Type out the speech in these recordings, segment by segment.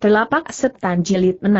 Telapak Setan Jilid 6.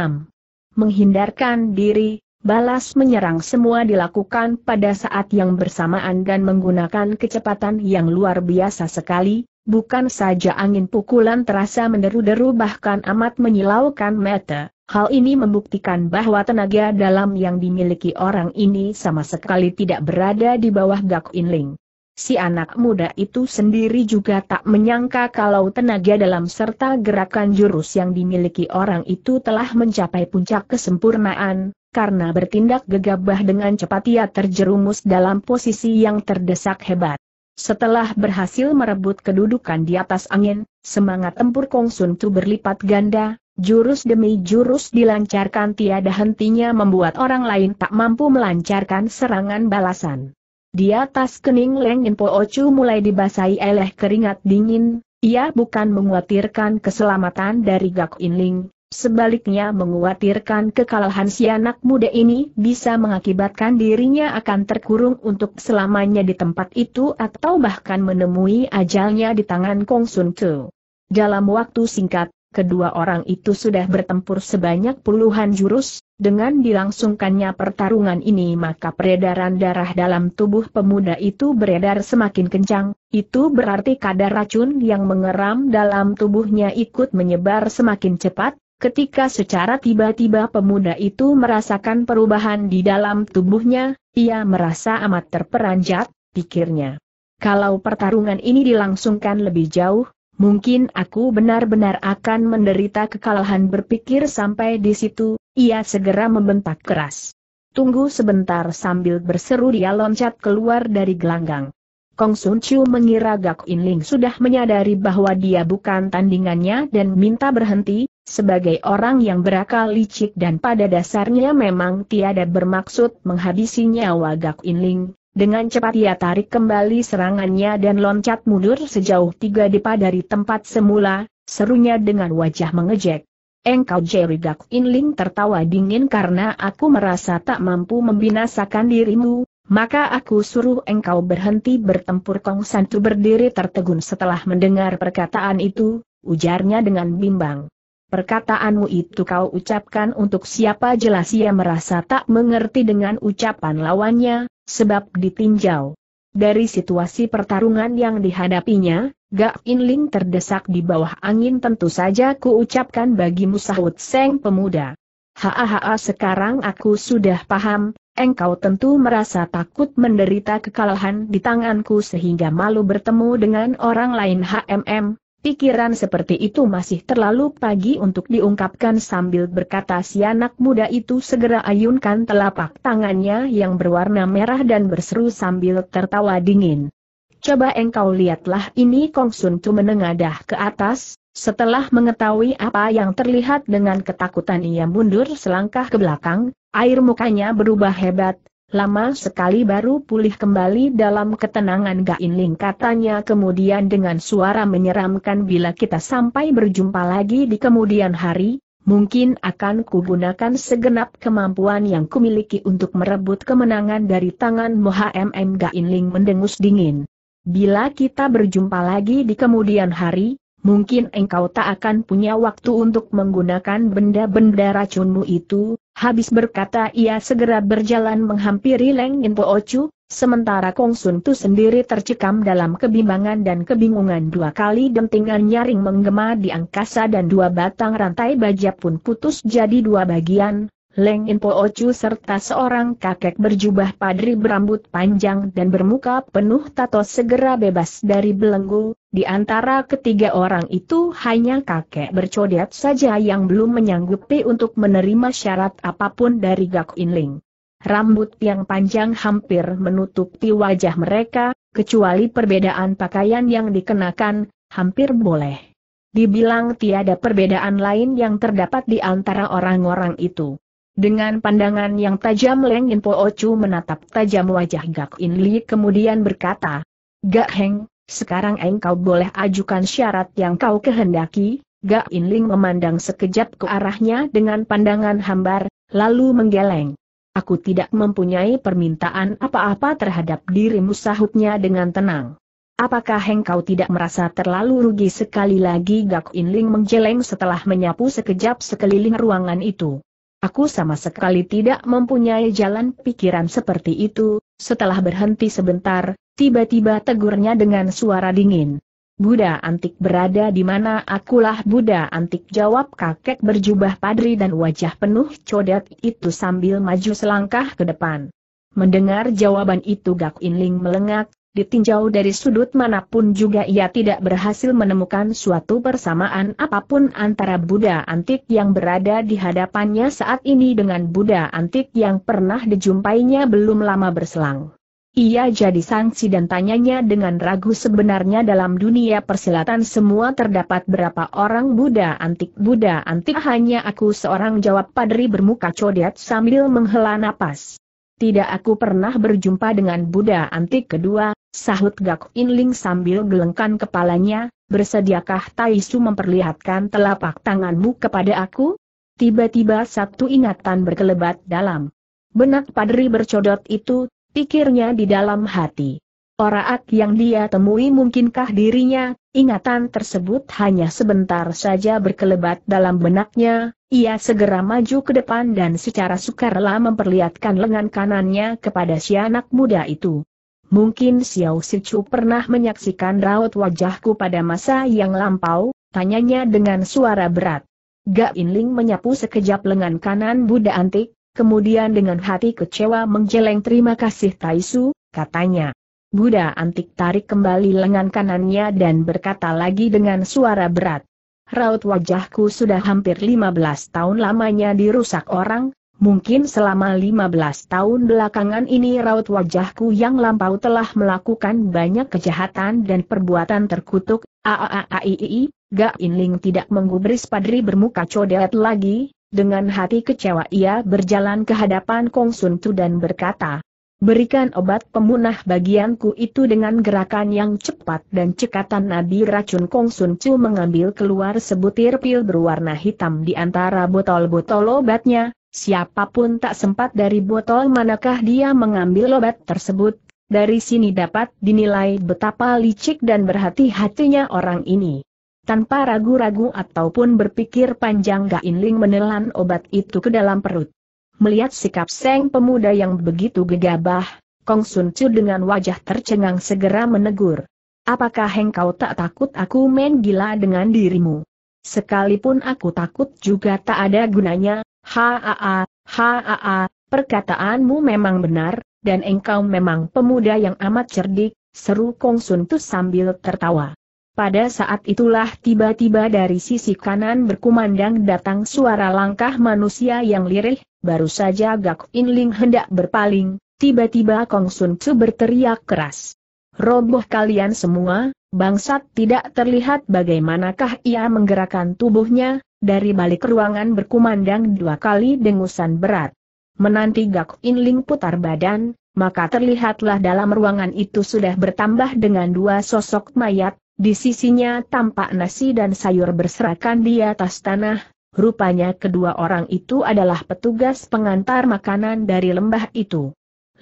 Menghindarkan diri, balas menyerang semua dilakukan pada saat yang bersamaan dan menggunakan kecepatan yang luar biasa sekali, bukan saja angin pukulan terasa menderu-deru bahkan amat menyilaukan mata. Hal ini membuktikan bahwa tenaga dalam yang dimiliki orang ini sama sekali tidak berada di bawah Gak Inling. Si anak muda itu sendiri juga tak menyangka kalau tenaga dalam serta gerakan jurus yang dimiliki orang itu telah mencapai puncak kesempurnaan, karena bertindak gegabah dengan cepat ia terjerumus dalam posisi yang terdesak hebat. Setelah berhasil merebut kedudukan di atas angin, semangat tempur Kong Sun Tu berlipat ganda, jurus demi jurus dilancarkan tiada hentinya membuat orang lain tak mampu melancarkan serangan balasan. Di atas kening Leng Inpo Ocu mulai dibasahi oleh keringat dingin, ia bukan menguatirkan keselamatan dari Gak Inling, sebaliknya menguatirkan kekalahan si anak muda ini bisa mengakibatkan dirinya akan terkurung untuk selamanya di tempat itu atau bahkan menemui ajalnya di tangan Kong Sun Tzu. Dalam waktu singkat, kedua orang itu sudah bertempur sebanyak puluhan jurus, dengan dilangsungkannya pertarungan ini maka peredaran darah dalam tubuh pemuda itu beredar semakin kencang, itu berarti kadar racun yang mengeram dalam tubuhnya ikut menyebar semakin cepat, ketika secara tiba-tiba pemuda itu merasakan perubahan di dalam tubuhnya, ia merasa amat terperanjat, pikirnya. Kalau pertarungan ini dilangsungkan lebih jauh, Mungkin aku benar-benar akan menderita kekalahan berpikir sampai di situ, ia segera membentak keras. Tunggu sebentar sambil berseru dia loncat keluar dari gelanggang. Kong Sun Chiu mengira Gak In Ling sudah menyadari bahwa dia bukan tandingannya dan minta berhenti, sebagai orang yang berakal licik dan pada dasarnya memang tiada bermaksud menghabisi nyawa Gak In Ling, dengan cepat ia tarik kembali serangannya dan loncat mundur sejauh tiga depa dari tempat semula, serunya dengan wajah mengejek. Engkau Jerry Duck Inling tertawa dingin karena aku merasa tak mampu membinasakan dirimu, maka aku suruh engkau berhenti bertempur Kong Santu berdiri tertegun setelah mendengar perkataan itu, ujarnya dengan bimbang. Perkataanmu itu kau ucapkan untuk siapa jelas ia merasa tak mengerti dengan ucapan lawannya, sebab ditinjau. Dari situasi pertarungan yang dihadapinya, Gak Inling terdesak di bawah angin tentu saja ku ucapkan bagimu sahut Seng Pemuda. Hahaha sekarang aku sudah paham, engkau tentu merasa takut menderita kekalahan di tanganku sehingga malu bertemu dengan orang lain HMM, Pikiran seperti itu masih terlalu pagi untuk diungkapkan sambil berkata si anak muda itu segera ayunkan telapak tangannya yang berwarna merah dan berseru sambil tertawa dingin. Coba engkau lihatlah ini Kong Sun Tu menengadah ke atas, setelah mengetahui apa yang terlihat dengan ketakutan ia mundur selangkah ke belakang, air mukanya berubah hebat, lama sekali baru pulih kembali dalam ketenangan Gain Ling katanya kemudian dengan suara menyeramkan bila kita sampai berjumpa lagi di kemudian hari, mungkin akan kugunakan segenap kemampuan yang kumiliki untuk merebut kemenangan dari tangan Mohamm Gain Ling mendengus dingin. Bila kita berjumpa lagi di kemudian hari, mungkin engkau tak akan punya waktu untuk menggunakan benda-benda racunmu itu, habis berkata ia segera berjalan menghampiri Leng Yin Po Ocu, sementara Kong Sun Tu sendiri tercekam dalam kebimbangan dan kebingungan dua kali dentingan nyaring menggema di angkasa dan dua batang rantai baja pun putus jadi dua bagian, Leng Inpo Ocu serta seorang kakek berjubah padri berambut panjang dan bermuka penuh tato segera bebas dari belenggu, di antara ketiga orang itu hanya kakek bercodet saja yang belum menyanggupi untuk menerima syarat apapun dari Gak Inling. Rambut yang panjang hampir menutupi wajah mereka, kecuali perbedaan pakaian yang dikenakan, hampir boleh. Dibilang tiada perbedaan lain yang terdapat di antara orang-orang itu. Dengan pandangan yang tajam Leng In Po Ocu menatap tajam wajah Gak In Li kemudian berkata, Gak Heng, sekarang engkau boleh ajukan syarat yang kau kehendaki, Gak In Ling memandang sekejap ke arahnya dengan pandangan hambar, lalu menggeleng. Aku tidak mempunyai permintaan apa-apa terhadap dirimu sahutnya dengan tenang. Apakah engkau tidak merasa terlalu rugi sekali lagi Gak In Ling menggeleng setelah menyapu sekejap sekeliling ruangan itu? Aku sama sekali tidak mempunyai jalan pikiran seperti itu, setelah berhenti sebentar, tiba-tiba tegurnya dengan suara dingin. Buddha antik berada di mana akulah Buddha antik jawab kakek berjubah padri dan wajah penuh codet itu sambil maju selangkah ke depan. Mendengar jawaban itu Gak Inling melengak, ditinjau dari sudut manapun juga ia tidak berhasil menemukan suatu persamaan apapun antara Buddha antik yang berada di hadapannya saat ini dengan Buddha antik yang pernah dijumpainya belum lama berselang. Ia jadi sanksi dan tanyanya dengan ragu sebenarnya dalam dunia persilatan semua terdapat berapa orang Buddha antik. Buddha antik hanya aku seorang jawab padri bermuka codet sambil menghela napas. Tidak aku pernah berjumpa dengan Buddha antik kedua, sahut Gak Inling sambil gelengkan kepalanya, bersediakah Taisu memperlihatkan telapak tanganmu kepada aku? Tiba-tiba satu ingatan berkelebat dalam benak padri bercodot itu, pikirnya di dalam hati. Orang yang dia temui mungkinkah dirinya, ingatan tersebut hanya sebentar saja berkelebat dalam benaknya, ia segera maju ke depan dan secara sukarela memperlihatkan lengan kanannya kepada si anak muda itu. Mungkin Xiao Sichu pernah menyaksikan raut wajahku pada masa yang lampau, tanyanya dengan suara berat. Ga Inling menyapu sekejap lengan kanan Buddha antik, kemudian dengan hati kecewa menjeleng terima kasih Taisu, katanya. Buddha antik tarik kembali lengan kanannya dan berkata lagi dengan suara berat. Raut wajahku sudah hampir 15 tahun lamanya dirusak orang, mungkin selama 15 tahun belakangan ini raut wajahku yang lampau telah melakukan banyak kejahatan dan perbuatan terkutuk, aaaaiii, gak Inling tidak menggubris padri bermuka codet lagi, dengan hati kecewa ia berjalan ke hadapan Kong Sun Tu dan berkata, Berikan obat pemunah bagianku itu dengan gerakan yang cepat dan cekatan Nabi racun Kong Sun Chu mengambil keluar sebutir pil berwarna hitam di antara botol-botol obatnya, siapapun tak sempat dari botol manakah dia mengambil obat tersebut, dari sini dapat dinilai betapa licik dan berhati-hatinya orang ini. Tanpa ragu-ragu ataupun berpikir panjang Gain Ling menelan obat itu ke dalam perut. Melihat sikap Seng pemuda yang begitu gegabah, Kong Sun Chu dengan wajah tercengang segera menegur. Apakah engkau tak takut aku main gila dengan dirimu? Sekalipun aku takut juga tak ada gunanya, haa, haa, perkataanmu memang benar, dan engkau memang pemuda yang amat cerdik, seru Kong Sun Chu sambil tertawa. Pada saat itulah tiba-tiba dari sisi kanan berkumandang datang suara langkah manusia yang lirih, baru saja Gak Inling hendak berpaling, tiba-tiba Kong Sun Tzu berteriak keras. Roboh kalian semua, bangsat tidak terlihat bagaimanakah ia menggerakkan tubuhnya, dari balik ruangan berkumandang dua kali dengusan berat. Menanti Gak Inling putar badan, maka terlihatlah dalam ruangan itu sudah bertambah dengan dua sosok mayat, di sisinya tampak nasi dan sayur berserakan di atas tanah, rupanya kedua orang itu adalah petugas pengantar makanan dari lembah itu.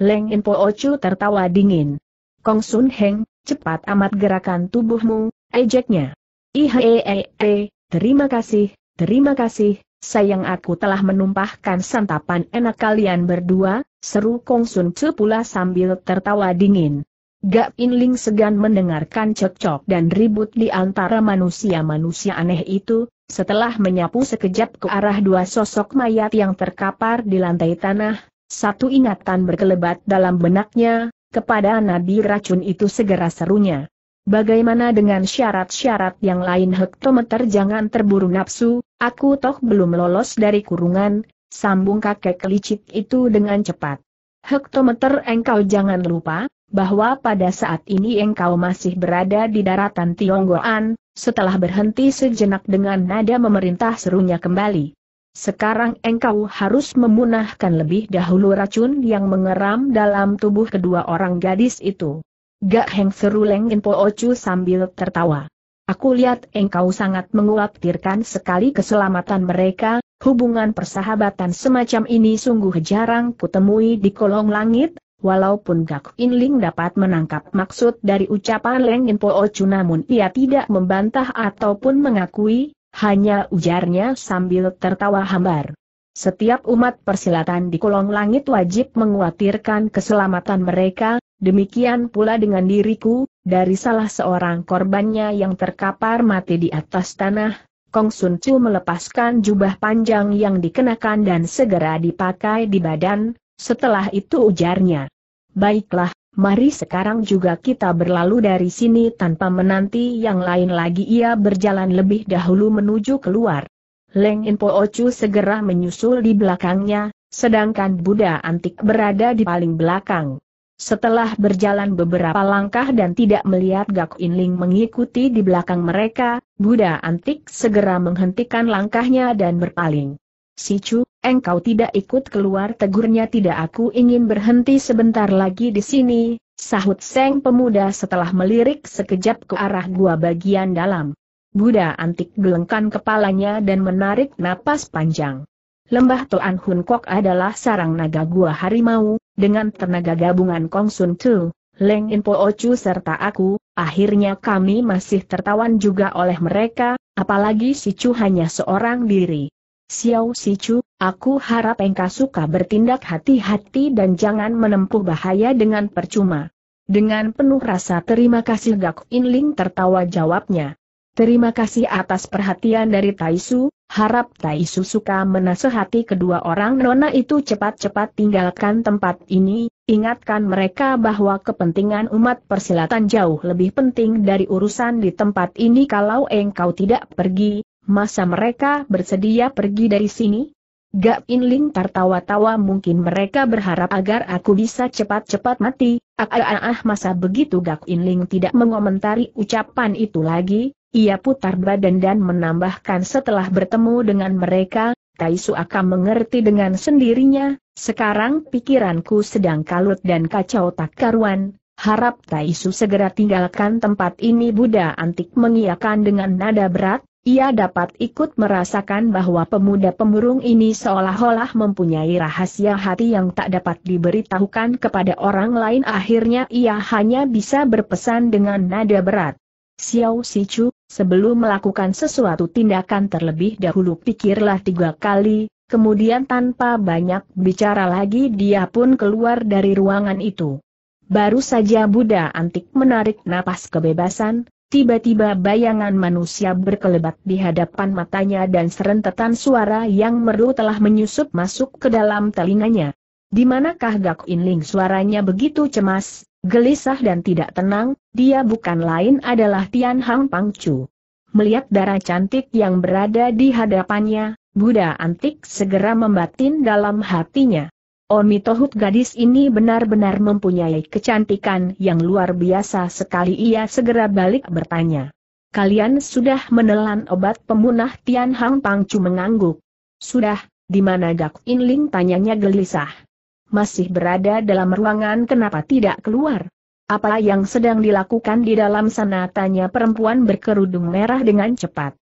Leng In Po Ocu tertawa dingin. Kong Sun Heng, cepat amat gerakan tubuhmu, ejeknya. Ihehehe, e, terima kasih, terima kasih, sayang aku telah menumpahkan santapan enak kalian berdua, seru Kong Sun Chu pula sambil tertawa dingin. Gap Inling segan mendengarkan cekcok dan ribut di antara manusia-manusia aneh itu, setelah menyapu sekejap ke arah dua sosok mayat yang terkapar di lantai tanah, satu ingatan berkelebat dalam benaknya, kepada nabi racun itu segera serunya. Bagaimana dengan syarat-syarat yang lain hektometer jangan terburu nafsu, aku toh belum lolos dari kurungan, sambung kakek licik itu dengan cepat. Hektometer engkau jangan lupa, bahwa pada saat ini engkau masih berada di daratan Tionggoan, setelah berhenti sejenak dengan nada memerintah serunya kembali. Sekarang engkau harus memunahkan lebih dahulu racun yang mengeram dalam tubuh kedua orang gadis itu. Gak Heng seru Leng Po Ocu sambil tertawa. Aku lihat engkau sangat mengkhawatirkan sekali keselamatan mereka, hubungan persahabatan semacam ini sungguh jarang kutemui di kolong langit, Walaupun Gak Ling dapat menangkap maksud dari ucapan Leng In Po Ocu namun ia tidak membantah ataupun mengakui, hanya ujarnya sambil tertawa hambar. Setiap umat persilatan di kolong langit wajib menguatirkan keselamatan mereka, demikian pula dengan diriku, dari salah seorang korbannya yang terkapar mati di atas tanah, Kong Sun Chu melepaskan jubah panjang yang dikenakan dan segera dipakai di badan, setelah itu ujarnya. Baiklah, mari sekarang juga kita berlalu dari sini tanpa menanti yang lain lagi ia berjalan lebih dahulu menuju keluar. Leng Inpo Ocu segera menyusul di belakangnya, sedangkan Buddha antik berada di paling belakang. Setelah berjalan beberapa langkah dan tidak melihat Gak Inling mengikuti di belakang mereka, Buddha antik segera menghentikan langkahnya dan berpaling. Sicu, engkau tidak ikut keluar tegurnya tidak aku ingin berhenti sebentar lagi di sini, sahut Seng pemuda setelah melirik sekejap ke arah gua bagian dalam. Buddha antik gelengkan kepalanya dan menarik napas panjang. Lembah Toan Hun Kok adalah sarang naga gua harimau, dengan tenaga gabungan Kong Sun Tu, Leng In Po Ocu serta aku, akhirnya kami masih tertawan juga oleh mereka, apalagi si Chu hanya seorang diri. Xiao Sichu, aku harap engkau suka bertindak hati-hati dan jangan menempuh bahaya dengan percuma. Dengan penuh rasa terima kasih Gak Inling tertawa jawabnya. Terima kasih atas perhatian dari Taisu, harap Taisu suka menasehati kedua orang nona itu cepat-cepat tinggalkan tempat ini, ingatkan mereka bahwa kepentingan umat persilatan jauh lebih penting dari urusan di tempat ini kalau engkau tidak pergi, masa mereka bersedia pergi dari sini? Gak Inling tertawa-tawa mungkin mereka berharap agar aku bisa cepat-cepat mati, ah, ah, ah, ah masa begitu Gak Inling tidak mengomentari ucapan itu lagi, ia putar badan dan menambahkan setelah bertemu dengan mereka, Taisu akan mengerti dengan sendirinya, sekarang pikiranku sedang kalut dan kacau tak karuan, harap Taisu segera tinggalkan tempat ini Buddha antik mengiakan dengan nada berat, ia dapat ikut merasakan bahwa pemuda pemurung ini seolah-olah mempunyai rahasia hati yang tak dapat diberitahukan kepada orang lain akhirnya ia hanya bisa berpesan dengan nada berat. Xiao Sichu, sebelum melakukan sesuatu tindakan terlebih dahulu pikirlah tiga kali, kemudian tanpa banyak bicara lagi dia pun keluar dari ruangan itu. Baru saja Buddha antik menarik napas kebebasan, Tiba-tiba bayangan manusia berkelebat di hadapan matanya dan serentetan suara yang merdu telah menyusup masuk ke dalam telinganya. Di manakah Gak Inling suaranya begitu cemas, gelisah dan tidak tenang, dia bukan lain adalah Tian Hang Pangcu. Melihat darah cantik yang berada di hadapannya, Buddha antik segera membatin dalam hatinya. Oni gadis ini benar-benar mempunyai kecantikan yang luar biasa sekali ia segera balik bertanya. Kalian sudah menelan obat pemunah Tian Hang Pangcu mengangguk. Sudah, di mana Gak In tanyanya gelisah. Masih berada dalam ruangan kenapa tidak keluar? Apa yang sedang dilakukan di dalam sana tanya perempuan berkerudung merah dengan cepat.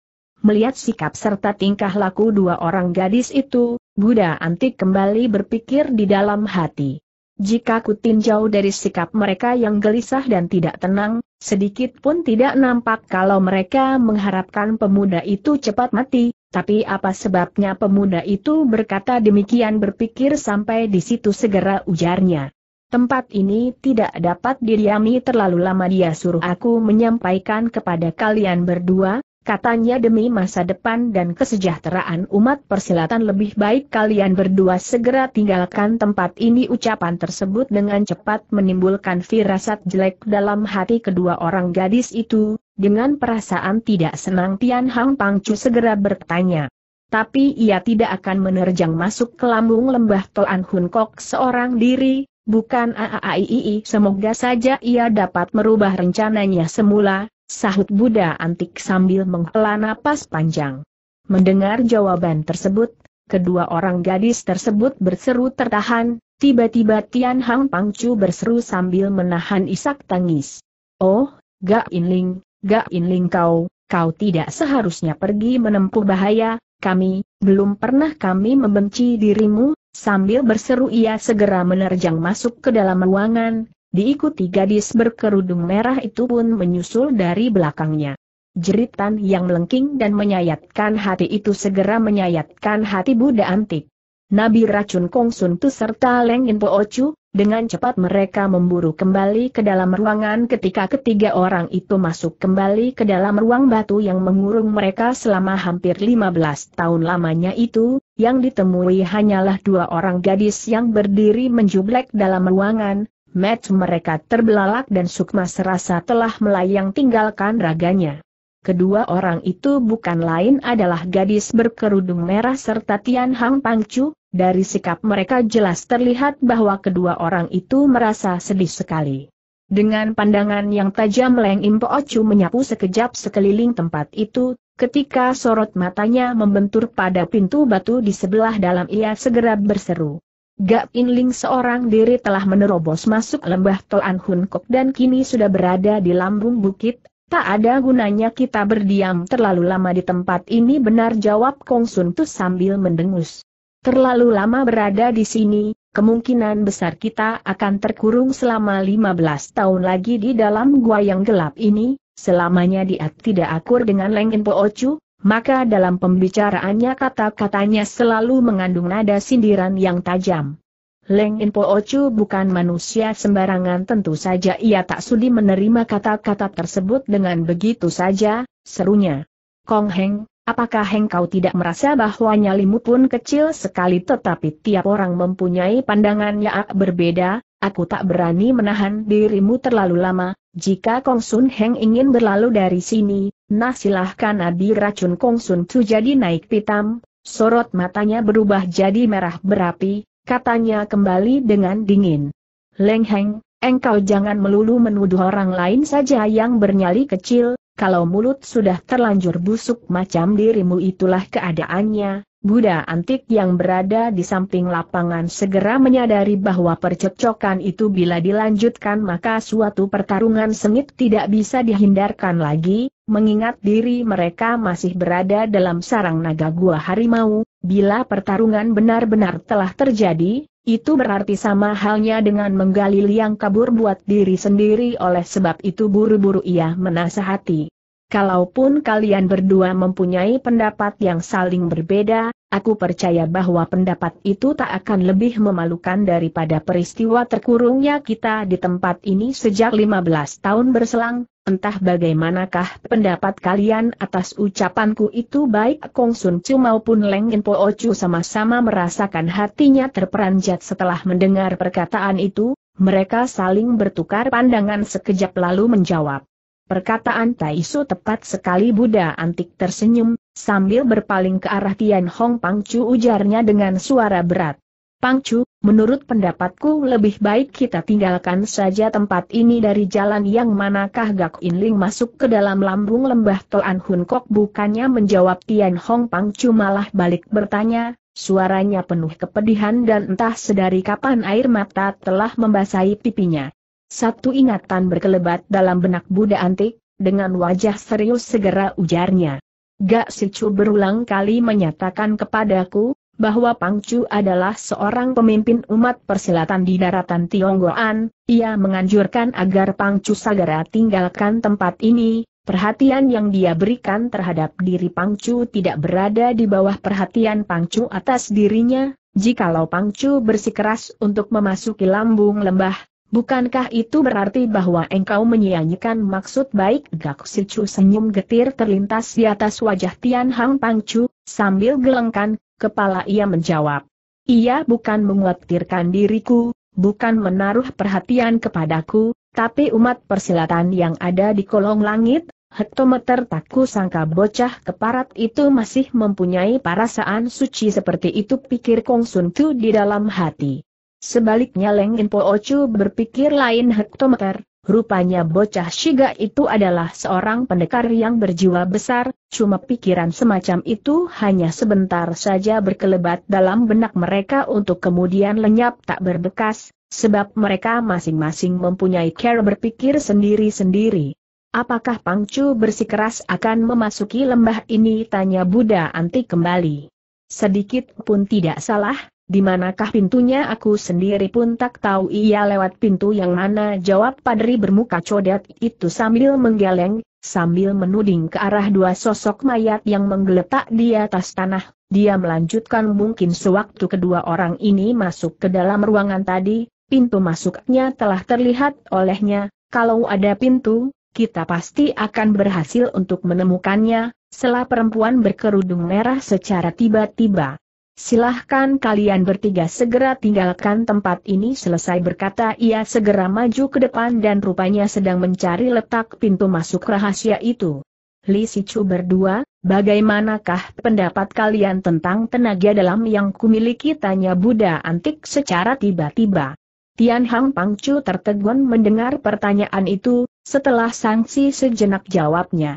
Melihat sikap serta tingkah laku dua orang gadis itu, Buddha antik kembali berpikir di dalam hati. Jika ku tinjau dari sikap mereka yang gelisah dan tidak tenang, sedikit pun tidak nampak kalau mereka mengharapkan pemuda itu cepat mati, tapi apa sebabnya pemuda itu berkata demikian berpikir sampai di situ segera ujarnya. Tempat ini tidak dapat didiami terlalu lama dia suruh aku menyampaikan kepada kalian berdua, Katanya demi masa depan dan kesejahteraan umat persilatan lebih baik kalian berdua segera tinggalkan tempat ini ucapan tersebut dengan cepat menimbulkan firasat jelek dalam hati kedua orang gadis itu, dengan perasaan tidak senang Tian Hang Pangcu segera bertanya. Tapi ia tidak akan menerjang masuk ke lambung lembah Toan Hun Kok seorang diri, bukan AAII semoga saja ia dapat merubah rencananya semula, Sahut Buddha antik sambil menghela napas panjang. Mendengar jawaban tersebut, kedua orang gadis tersebut berseru tertahan, tiba-tiba Tian Hang Pangcu berseru sambil menahan isak tangis. Oh, Ga Inling, Ga Inling kau, kau tidak seharusnya pergi menempuh bahaya, kami, belum pernah kami membenci dirimu, sambil berseru ia segera menerjang masuk ke dalam ruangan, Diikuti gadis berkerudung merah itu pun menyusul dari belakangnya. Jeritan yang melengking dan menyayatkan hati itu segera menyayatkan hati Buddha antik. Nabi racun Kong Sun Tu serta Leng In Po Ocu, dengan cepat mereka memburu kembali ke dalam ruangan ketika ketiga orang itu masuk kembali ke dalam ruang batu yang mengurung mereka selama hampir 15 tahun lamanya itu, yang ditemui hanyalah dua orang gadis yang berdiri menjublek dalam ruangan, match mereka terbelalak dan Sukma serasa telah melayang tinggalkan raganya. Kedua orang itu bukan lain adalah gadis berkerudung merah serta Tian Hang Pangcu, dari sikap mereka jelas terlihat bahwa kedua orang itu merasa sedih sekali. Dengan pandangan yang tajam Leng Impo Ocu menyapu sekejap sekeliling tempat itu, ketika sorot matanya membentur pada pintu batu di sebelah dalam ia segera berseru. Gap Inling seorang diri telah menerobos masuk lembah Toan Hun Kok dan kini sudah berada di lambung bukit, tak ada gunanya kita berdiam terlalu lama di tempat ini benar jawab Kong Sun Tu sambil mendengus. Terlalu lama berada di sini, kemungkinan besar kita akan terkurung selama 15 tahun lagi di dalam gua yang gelap ini, Selamanya dia tidak akur dengan Leng In Po Ocu maka dalam pembicaraannya kata-katanya selalu mengandung nada sindiran yang tajam. Leng Inpo Ocu bukan manusia sembarangan tentu saja ia tak sudi menerima kata-kata tersebut dengan begitu saja, serunya. Kong Heng, apakah Heng kau tidak merasa bahwa nyalimu pun kecil sekali tetapi tiap orang mempunyai pandangan yang berbeda, aku tak berani menahan dirimu terlalu lama, jika Kong Sun Heng ingin berlalu dari sini, Nah silahkan adi racun Kongsun Cu jadi naik pitam, sorot matanya berubah jadi merah berapi, katanya kembali dengan dingin. Leng Heng, engkau jangan melulu menuduh orang lain saja yang bernyali kecil, kalau mulut sudah terlanjur busuk macam dirimu itulah keadaannya, Buddha antik yang berada di samping lapangan segera menyadari bahwa percekcokan itu bila dilanjutkan maka suatu pertarungan sengit tidak bisa dihindarkan lagi, mengingat diri mereka masih berada dalam sarang naga gua harimau, bila pertarungan benar-benar telah terjadi, itu berarti sama halnya dengan menggali liang kabur buat diri sendiri oleh sebab itu buru-buru ia menasehati. Kalaupun kalian berdua mempunyai pendapat yang saling berbeda, aku percaya bahwa pendapat itu tak akan lebih memalukan daripada peristiwa terkurungnya kita di tempat ini sejak 15 tahun berselang, entah bagaimanakah pendapat kalian atas ucapanku itu baik Kong Sun Chu maupun Leng In Po oh Chu sama-sama merasakan hatinya terperanjat setelah mendengar perkataan itu, mereka saling bertukar pandangan sekejap lalu menjawab. Perkataan Taisu tepat sekali Buddha antik tersenyum, sambil berpaling ke arah Tian Hong Pangcu ujarnya dengan suara berat. Pangcu, menurut pendapatku lebih baik kita tinggalkan saja tempat ini dari jalan yang manakah Gak In masuk ke dalam lambung lembah Toan Hun Kok bukannya menjawab Tian Hong Pangcu malah balik bertanya, suaranya penuh kepedihan dan entah sedari kapan air mata telah membasahi pipinya. Satu ingatan berkelebat dalam benak Buddha antik, dengan wajah serius segera ujarnya. Gak Sicu berulang kali menyatakan kepadaku, bahwa Pangcu adalah seorang pemimpin umat persilatan di daratan Tionggoan, ia menganjurkan agar Pangcu segera tinggalkan tempat ini, perhatian yang dia berikan terhadap diri Pangcu tidak berada di bawah perhatian Pangcu atas dirinya, jikalau Pangcu bersikeras untuk memasuki lambung lembah, Bukankah itu berarti bahwa engkau menyanyikan maksud baik Gak Chu senyum getir terlintas di atas wajah Tian Hang Pang Pangcu, sambil gelengkan, kepala ia menjawab. Ia bukan menguatirkan diriku, bukan menaruh perhatian kepadaku, tapi umat persilatan yang ada di kolong langit, hektometer takku sangka bocah keparat itu masih mempunyai perasaan suci seperti itu pikir Kong Sun Tu di dalam hati. Sebaliknya Leng In Po Ocu berpikir lain hektometer, rupanya bocah Shiga itu adalah seorang pendekar yang berjiwa besar, cuma pikiran semacam itu hanya sebentar saja berkelebat dalam benak mereka untuk kemudian lenyap tak berbekas, sebab mereka masing-masing mempunyai cara berpikir sendiri-sendiri. Apakah Pangcu bersikeras akan memasuki lembah ini? Tanya Buddha Anti kembali. Sedikit pun tidak salah, di manakah pintunya aku sendiri pun tak tahu ia lewat pintu yang mana jawab padri bermuka codet itu sambil menggeleng, sambil menuding ke arah dua sosok mayat yang menggeletak di atas tanah. Dia melanjutkan mungkin sewaktu kedua orang ini masuk ke dalam ruangan tadi, pintu masuknya telah terlihat olehnya, kalau ada pintu, kita pasti akan berhasil untuk menemukannya, setelah perempuan berkerudung merah secara tiba-tiba Silahkan kalian bertiga segera tinggalkan tempat ini selesai berkata ia segera maju ke depan dan rupanya sedang mencari letak pintu masuk rahasia itu. Li Sichu berdua, bagaimanakah pendapat kalian tentang tenaga dalam yang kumiliki tanya Buddha antik secara tiba-tiba. Tian Hang Pangcu tertegun mendengar pertanyaan itu, setelah sanksi sejenak jawabnya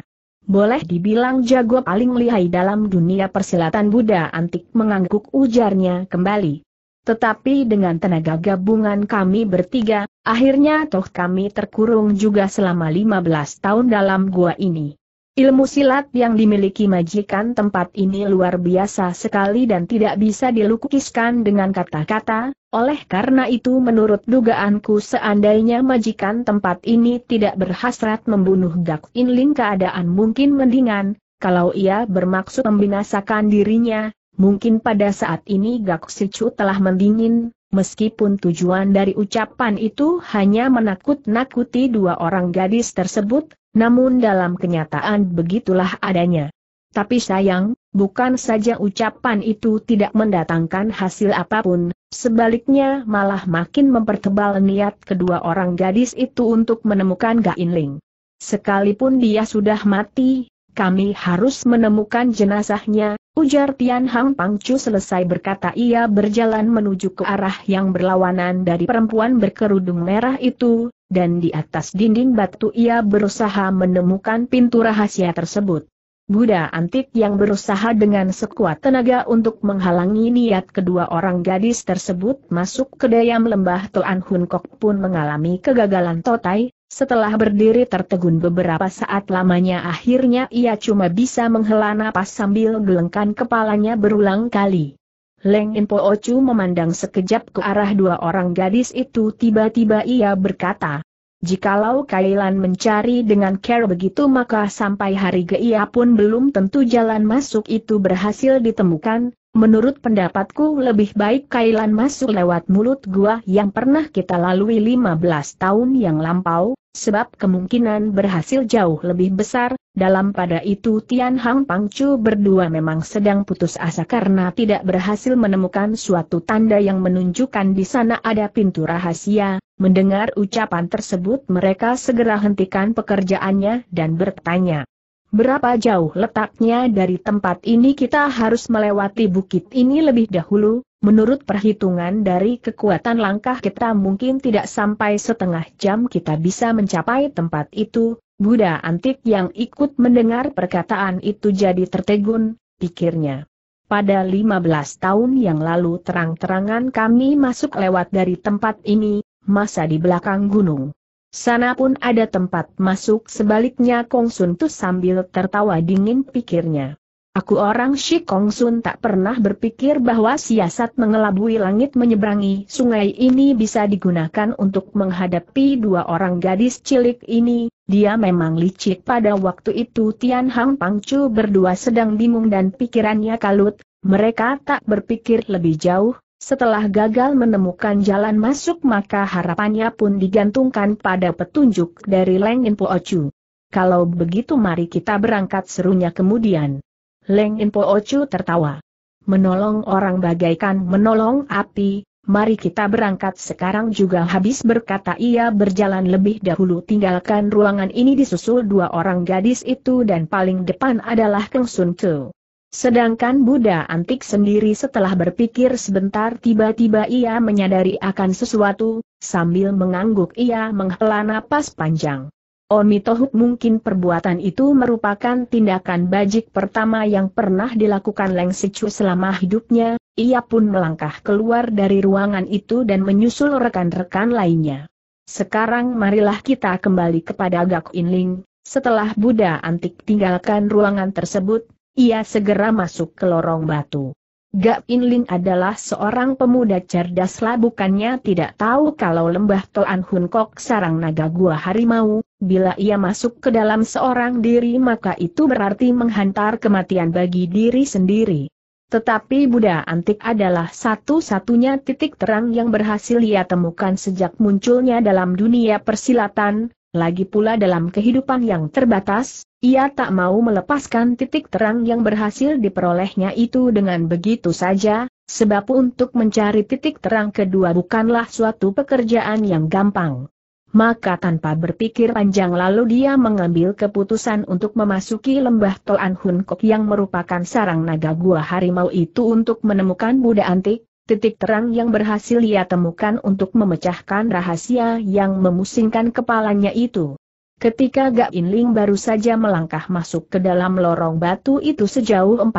boleh dibilang jago paling lihai dalam dunia persilatan Buddha antik mengangguk ujarnya kembali. Tetapi dengan tenaga gabungan kami bertiga, akhirnya toh kami terkurung juga selama 15 tahun dalam gua ini. Ilmu silat yang dimiliki majikan tempat ini luar biasa sekali dan tidak bisa dilukiskan dengan kata-kata, oleh karena itu menurut dugaanku seandainya majikan tempat ini tidak berhasrat membunuh Gak Inling keadaan mungkin mendingan, kalau ia bermaksud membinasakan dirinya, mungkin pada saat ini Gak Sicu telah mendingin, Meskipun tujuan dari ucapan itu hanya menakut-nakuti dua orang gadis tersebut, namun dalam kenyataan begitulah adanya. Tapi sayang, bukan saja ucapan itu tidak mendatangkan hasil apapun, sebaliknya malah makin mempertebal niat kedua orang gadis itu untuk menemukan Gainling. Sekalipun dia sudah mati, kami harus menemukan jenazahnya, ujar Tian Hang Pangcu selesai berkata ia berjalan menuju ke arah yang berlawanan dari perempuan berkerudung merah itu, dan di atas dinding batu ia berusaha menemukan pintu rahasia tersebut. Buddha antik yang berusaha dengan sekuat tenaga untuk menghalangi niat kedua orang gadis tersebut masuk ke dayam lembah Toan Hun Kok pun mengalami kegagalan totai, setelah berdiri tertegun beberapa saat lamanya akhirnya ia cuma bisa menghela napas sambil gelengkan kepalanya berulang kali. Leng Inpo Po Ocu memandang sekejap ke arah dua orang gadis itu tiba-tiba ia berkata, Jikalau Kailan mencari dengan care begitu maka sampai hari ke ia pun belum tentu jalan masuk itu berhasil ditemukan, Menurut pendapatku lebih baik Kailan masuk lewat mulut gua yang pernah kita lalui 15 tahun yang lampau, sebab kemungkinan berhasil jauh lebih besar, dalam pada itu Tian Hang Pangcu berdua memang sedang putus asa karena tidak berhasil menemukan suatu tanda yang menunjukkan di sana ada pintu rahasia, mendengar ucapan tersebut mereka segera hentikan pekerjaannya dan bertanya. Berapa jauh letaknya dari tempat ini kita harus melewati bukit ini lebih dahulu, menurut perhitungan dari kekuatan langkah kita mungkin tidak sampai setengah jam kita bisa mencapai tempat itu, Buddha antik yang ikut mendengar perkataan itu jadi tertegun, pikirnya. Pada 15 tahun yang lalu terang-terangan kami masuk lewat dari tempat ini, masa di belakang gunung. Sana pun ada tempat masuk sebaliknya Kong Sun Tu sambil tertawa dingin pikirnya. Aku orang Shi Kong Sun tak pernah berpikir bahwa siasat mengelabui langit menyeberangi sungai ini bisa digunakan untuk menghadapi dua orang gadis cilik ini, dia memang licik pada waktu itu Tian Hang Chu berdua sedang bingung dan pikirannya kalut, mereka tak berpikir lebih jauh, setelah gagal menemukan jalan masuk maka harapannya pun digantungkan pada petunjuk dari Leng Inpo Ocu. Kalau begitu mari kita berangkat serunya kemudian. Leng Inpo Ocu tertawa. Menolong orang bagaikan menolong api, mari kita berangkat sekarang juga habis berkata ia berjalan lebih dahulu tinggalkan ruangan ini disusul dua orang gadis itu dan paling depan adalah Keng Sun Tzu. Sedangkan Buddha antik sendiri setelah berpikir sebentar tiba-tiba ia menyadari akan sesuatu, sambil mengangguk ia menghela napas panjang. Omitohuk mungkin perbuatan itu merupakan tindakan bajik pertama yang pernah dilakukan Leng Sichu selama hidupnya, ia pun melangkah keluar dari ruangan itu dan menyusul rekan-rekan lainnya. Sekarang marilah kita kembali kepada Gak Inling, setelah Buddha antik tinggalkan ruangan tersebut, ia segera masuk ke lorong batu. Gak Inlin adalah seorang pemuda cerdas lah bukannya tidak tahu kalau lembah Toan Hun Kok sarang naga gua harimau, bila ia masuk ke dalam seorang diri maka itu berarti menghantar kematian bagi diri sendiri. Tetapi Buddha antik adalah satu-satunya titik terang yang berhasil ia temukan sejak munculnya dalam dunia persilatan, lagi pula dalam kehidupan yang terbatas, ia tak mau melepaskan titik terang yang berhasil diperolehnya itu dengan begitu saja, sebab untuk mencari titik terang kedua bukanlah suatu pekerjaan yang gampang. Maka tanpa berpikir panjang lalu dia mengambil keputusan untuk memasuki lembah Tol Hun Kok yang merupakan sarang naga gua harimau itu untuk menemukan Buddha antik, titik terang yang berhasil ia temukan untuk memecahkan rahasia yang memusingkan kepalanya itu. Ketika Gak Inling baru saja melangkah masuk ke dalam lorong batu itu sejauh 45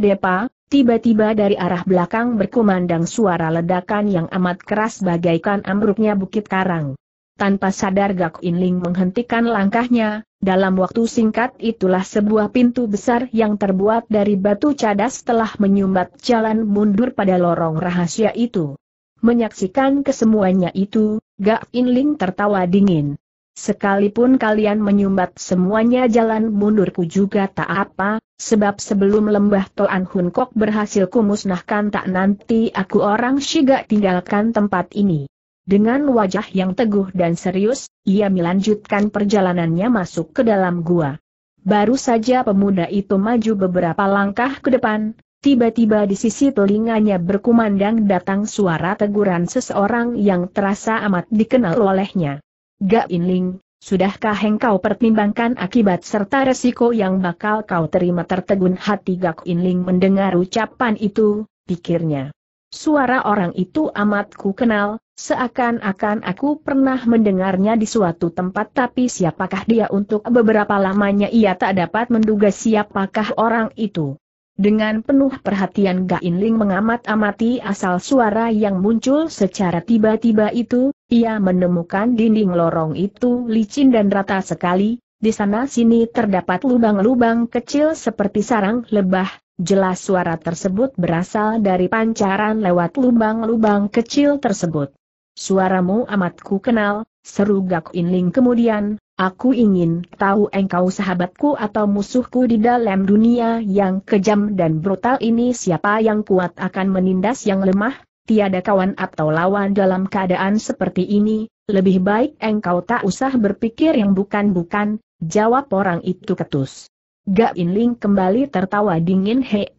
depa, tiba-tiba dari arah belakang berkumandang suara ledakan yang amat keras bagaikan ambruknya bukit karang. Tanpa sadar Gak Inling menghentikan langkahnya, dalam waktu singkat itulah sebuah pintu besar yang terbuat dari batu cadas telah menyumbat jalan mundur pada lorong rahasia itu. Menyaksikan kesemuanya itu, Gak Inling tertawa dingin. Sekalipun kalian menyumbat semuanya jalan mundurku juga tak apa, sebab sebelum lembah Toan Hun Kok berhasil kumusnahkan tak nanti aku orang Shiga tinggalkan tempat ini. Dengan wajah yang teguh dan serius, ia melanjutkan perjalanannya masuk ke dalam gua. Baru saja pemuda itu maju beberapa langkah ke depan, tiba-tiba di sisi telinganya berkumandang datang suara teguran seseorang yang terasa amat dikenal olehnya. Gak Inling, sudahkah engkau pertimbangkan akibat serta resiko yang bakal kau terima tertegun hati Gak Inling mendengar ucapan itu, pikirnya. Suara orang itu amat ku kenal, seakan-akan aku pernah mendengarnya di suatu tempat tapi siapakah dia untuk beberapa lamanya ia tak dapat menduga siapakah orang itu. Dengan penuh perhatian Gak Inling mengamat-amati asal suara yang muncul secara tiba-tiba itu, ia menemukan dinding lorong itu licin dan rata sekali, di sana-sini terdapat lubang-lubang kecil seperti sarang lebah, jelas suara tersebut berasal dari pancaran lewat lubang-lubang kecil tersebut. Suaramu amatku kenal, seru Gak Inling kemudian, Aku ingin tahu engkau sahabatku atau musuhku di dalam dunia yang kejam dan brutal ini siapa yang kuat akan menindas yang lemah, tiada kawan atau lawan dalam keadaan seperti ini, lebih baik engkau tak usah berpikir yang bukan-bukan, jawab orang itu ketus. Gak Inling kembali tertawa dingin hee,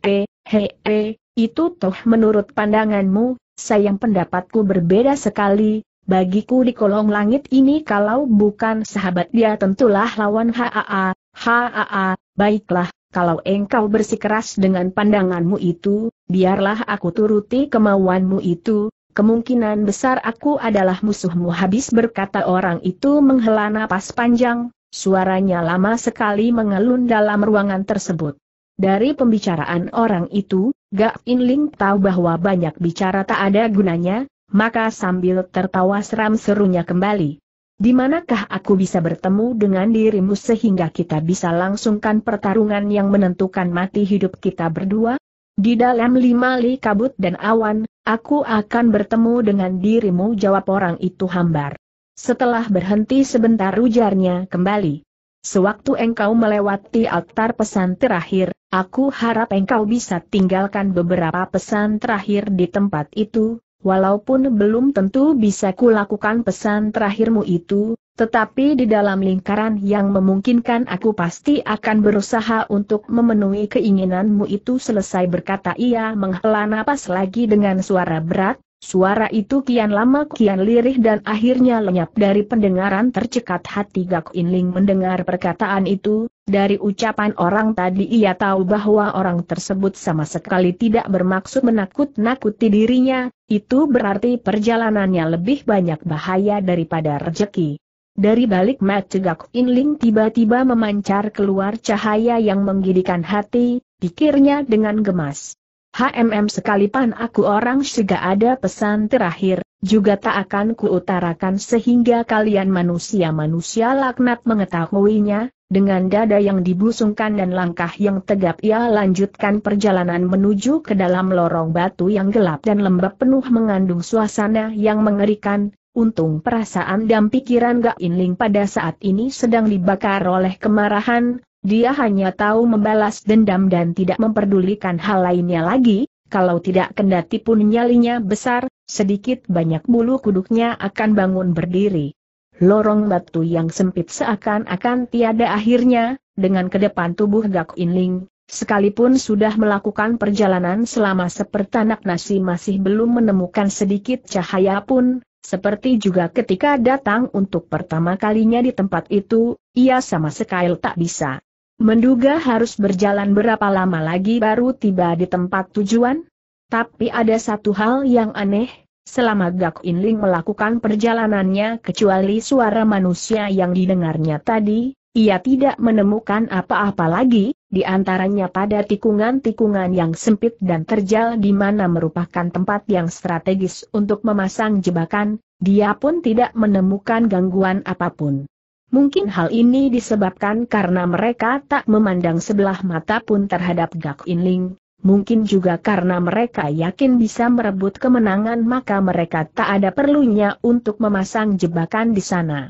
hee, itu toh menurut pandanganmu, sayang pendapatku berbeda sekali, bagiku di kolong langit ini kalau bukan sahabat dia tentulah lawan haa, haa, baiklah, kalau engkau bersikeras dengan pandanganmu itu, biarlah aku turuti kemauanmu itu, kemungkinan besar aku adalah musuhmu habis berkata orang itu menghela napas panjang, suaranya lama sekali mengelun dalam ruangan tersebut. Dari pembicaraan orang itu, Gak Inling tahu bahwa banyak bicara tak ada gunanya, maka sambil tertawa seram serunya kembali. Di manakah aku bisa bertemu dengan dirimu sehingga kita bisa langsungkan pertarungan yang menentukan mati hidup kita berdua? Di dalam lima li kabut dan awan, aku akan bertemu dengan dirimu jawab orang itu hambar. Setelah berhenti sebentar ujarnya kembali. Sewaktu engkau melewati altar pesan terakhir, aku harap engkau bisa tinggalkan beberapa pesan terakhir di tempat itu, Walaupun belum tentu bisa kulakukan pesan terakhirmu itu, tetapi di dalam lingkaran yang memungkinkan aku pasti akan berusaha untuk memenuhi keinginanmu itu selesai berkata ia menghela napas lagi dengan suara berat, suara itu kian lama kian lirih dan akhirnya lenyap dari pendengaran tercekat hati Gak Inling mendengar perkataan itu, dari ucapan orang tadi ia tahu bahwa orang tersebut sama sekali tidak bermaksud menakut-nakuti dirinya, itu berarti perjalanannya lebih banyak bahaya daripada rejeki. Dari balik mat cegak Inling tiba-tiba memancar keluar cahaya yang menggidikan hati, pikirnya dengan gemas. HMM sekalipan aku orang sega ada pesan terakhir, juga tak akan kuutarakan sehingga kalian manusia-manusia laknat mengetahuinya, dengan dada yang dibusungkan dan langkah yang tegap ia lanjutkan perjalanan menuju ke dalam lorong batu yang gelap dan lembab penuh mengandung suasana yang mengerikan, untung perasaan dan pikiran Gak Inling pada saat ini sedang dibakar oleh kemarahan, dia hanya tahu membalas dendam dan tidak memperdulikan hal lainnya lagi, kalau tidak kendati pun nyalinya besar, sedikit banyak bulu kuduknya akan bangun berdiri. Lorong batu yang sempit seakan-akan tiada akhirnya, dengan kedepan tubuh Gak Inling, sekalipun sudah melakukan perjalanan selama sepertanak nasi masih belum menemukan sedikit cahaya pun, seperti juga ketika datang untuk pertama kalinya di tempat itu, ia sama sekali tak bisa. Menduga harus berjalan berapa lama lagi baru tiba di tempat tujuan? Tapi ada satu hal yang aneh, Selama Gak Inling melakukan perjalanannya kecuali suara manusia yang didengarnya tadi, ia tidak menemukan apa-apa lagi, di antaranya pada tikungan-tikungan yang sempit dan terjal di mana merupakan tempat yang strategis untuk memasang jebakan, dia pun tidak menemukan gangguan apapun. Mungkin hal ini disebabkan karena mereka tak memandang sebelah mata pun terhadap Gak Inling, mungkin juga karena mereka yakin bisa merebut kemenangan maka mereka tak ada perlunya untuk memasang jebakan di sana.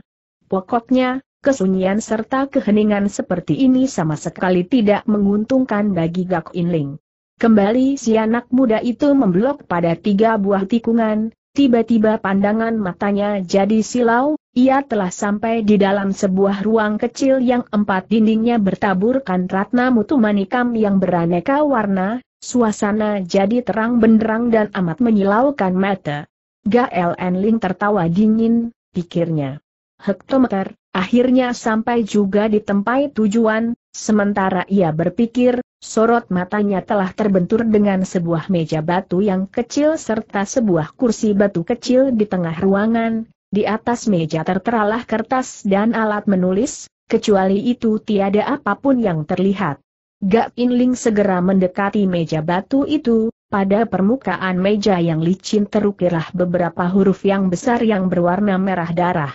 Pokoknya, kesunyian serta keheningan seperti ini sama sekali tidak menguntungkan bagi Gak Inling. Kembali si anak muda itu memblok pada tiga buah tikungan, tiba-tiba pandangan matanya jadi silau, ia telah sampai di dalam sebuah ruang kecil yang empat dindingnya bertaburkan ratna mutu manikam yang beraneka warna, suasana jadi terang benderang dan amat menyilaukan mata. Gael Enling tertawa dingin, pikirnya. Hektometer, akhirnya sampai juga di tempat tujuan, sementara ia berpikir, sorot matanya telah terbentur dengan sebuah meja batu yang kecil serta sebuah kursi batu kecil di tengah ruangan, di atas meja terteralah kertas dan alat menulis, kecuali itu tiada apapun yang terlihat. Gak Inling segera mendekati meja batu itu, pada permukaan meja yang licin terukirlah beberapa huruf yang besar yang berwarna merah darah.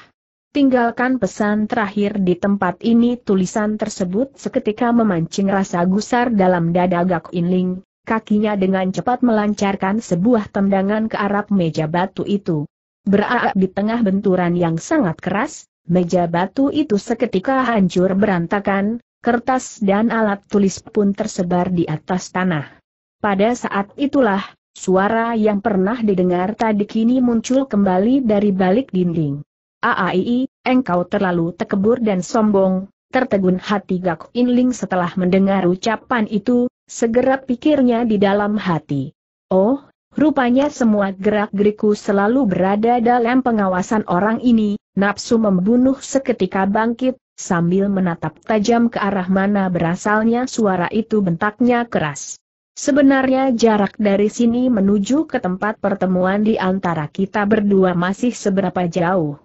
Tinggalkan pesan terakhir di tempat ini tulisan tersebut seketika memancing rasa gusar dalam dada Gak Inling, kakinya dengan cepat melancarkan sebuah tendangan ke arah meja batu itu berak di tengah benturan yang sangat keras, meja batu itu seketika hancur berantakan, kertas dan alat tulis pun tersebar di atas tanah. Pada saat itulah, suara yang pernah didengar tadi kini muncul kembali dari balik dinding. Aaii, engkau terlalu tekebur dan sombong, tertegun hati Gak Inling setelah mendengar ucapan itu, segera pikirnya di dalam hati. Oh, Rupanya semua gerak-geriku selalu berada dalam pengawasan orang ini, Napsu membunuh seketika bangkit, sambil menatap tajam ke arah mana berasalnya suara itu bentaknya keras. Sebenarnya jarak dari sini menuju ke tempat pertemuan di antara kita berdua masih seberapa jauh.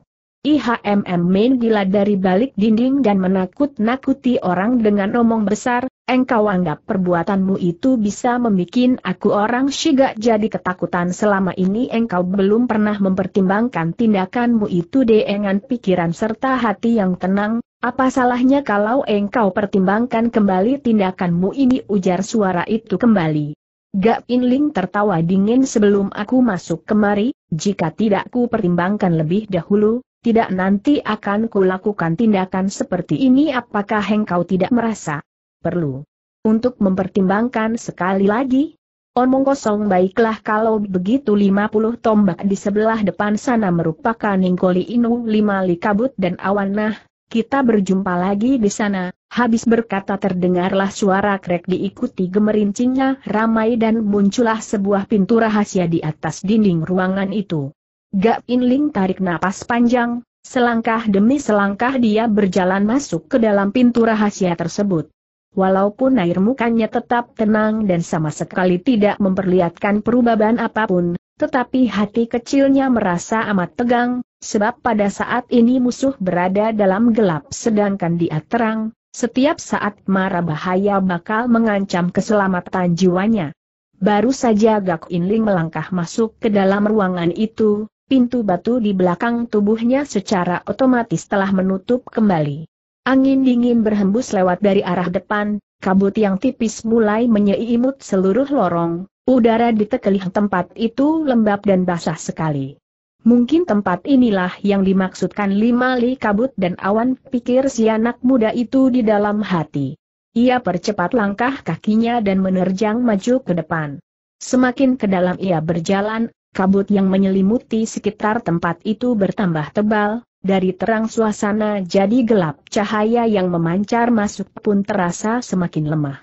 IHMM main gila dari balik dinding dan menakut-nakuti orang dengan omong besar, engkau anggap perbuatanmu itu bisa membuat aku orang syigak jadi ketakutan selama ini engkau belum pernah mempertimbangkan tindakanmu itu dengan pikiran serta hati yang tenang, apa salahnya kalau engkau pertimbangkan kembali tindakanmu ini ujar suara itu kembali. Gak Inling tertawa dingin sebelum aku masuk kemari, jika tidak ku pertimbangkan lebih dahulu, tidak nanti akan kulakukan tindakan seperti ini apakah engkau tidak merasa perlu untuk mempertimbangkan sekali lagi? Omong kosong baiklah kalau begitu 50 tombak di sebelah depan sana merupakan Ningkoli Inu lima likabut dan awan nah, kita berjumpa lagi di sana, habis berkata terdengarlah suara krek diikuti gemerincingnya ramai dan muncullah sebuah pintu rahasia di atas dinding ruangan itu. Gak Inling tarik napas panjang, selangkah demi selangkah dia berjalan masuk ke dalam pintu rahasia tersebut. Walaupun air mukanya tetap tenang dan sama sekali tidak memperlihatkan perubahan apapun, tetapi hati kecilnya merasa amat tegang, sebab pada saat ini musuh berada dalam gelap sedangkan dia terang, setiap saat mara bahaya bakal mengancam keselamatan jiwanya. Baru saja Gak Inling melangkah masuk ke dalam ruangan itu, pintu batu di belakang tubuhnya secara otomatis telah menutup kembali. Angin dingin berhembus lewat dari arah depan, kabut yang tipis mulai menyeimut seluruh lorong, udara di tekelih tempat itu lembab dan basah sekali. Mungkin tempat inilah yang dimaksudkan lima li kabut dan awan pikir si anak muda itu di dalam hati. Ia percepat langkah kakinya dan menerjang maju ke depan. Semakin ke dalam ia berjalan, kabut yang menyelimuti sekitar tempat itu bertambah tebal, dari terang suasana jadi gelap cahaya yang memancar masuk pun terasa semakin lemah.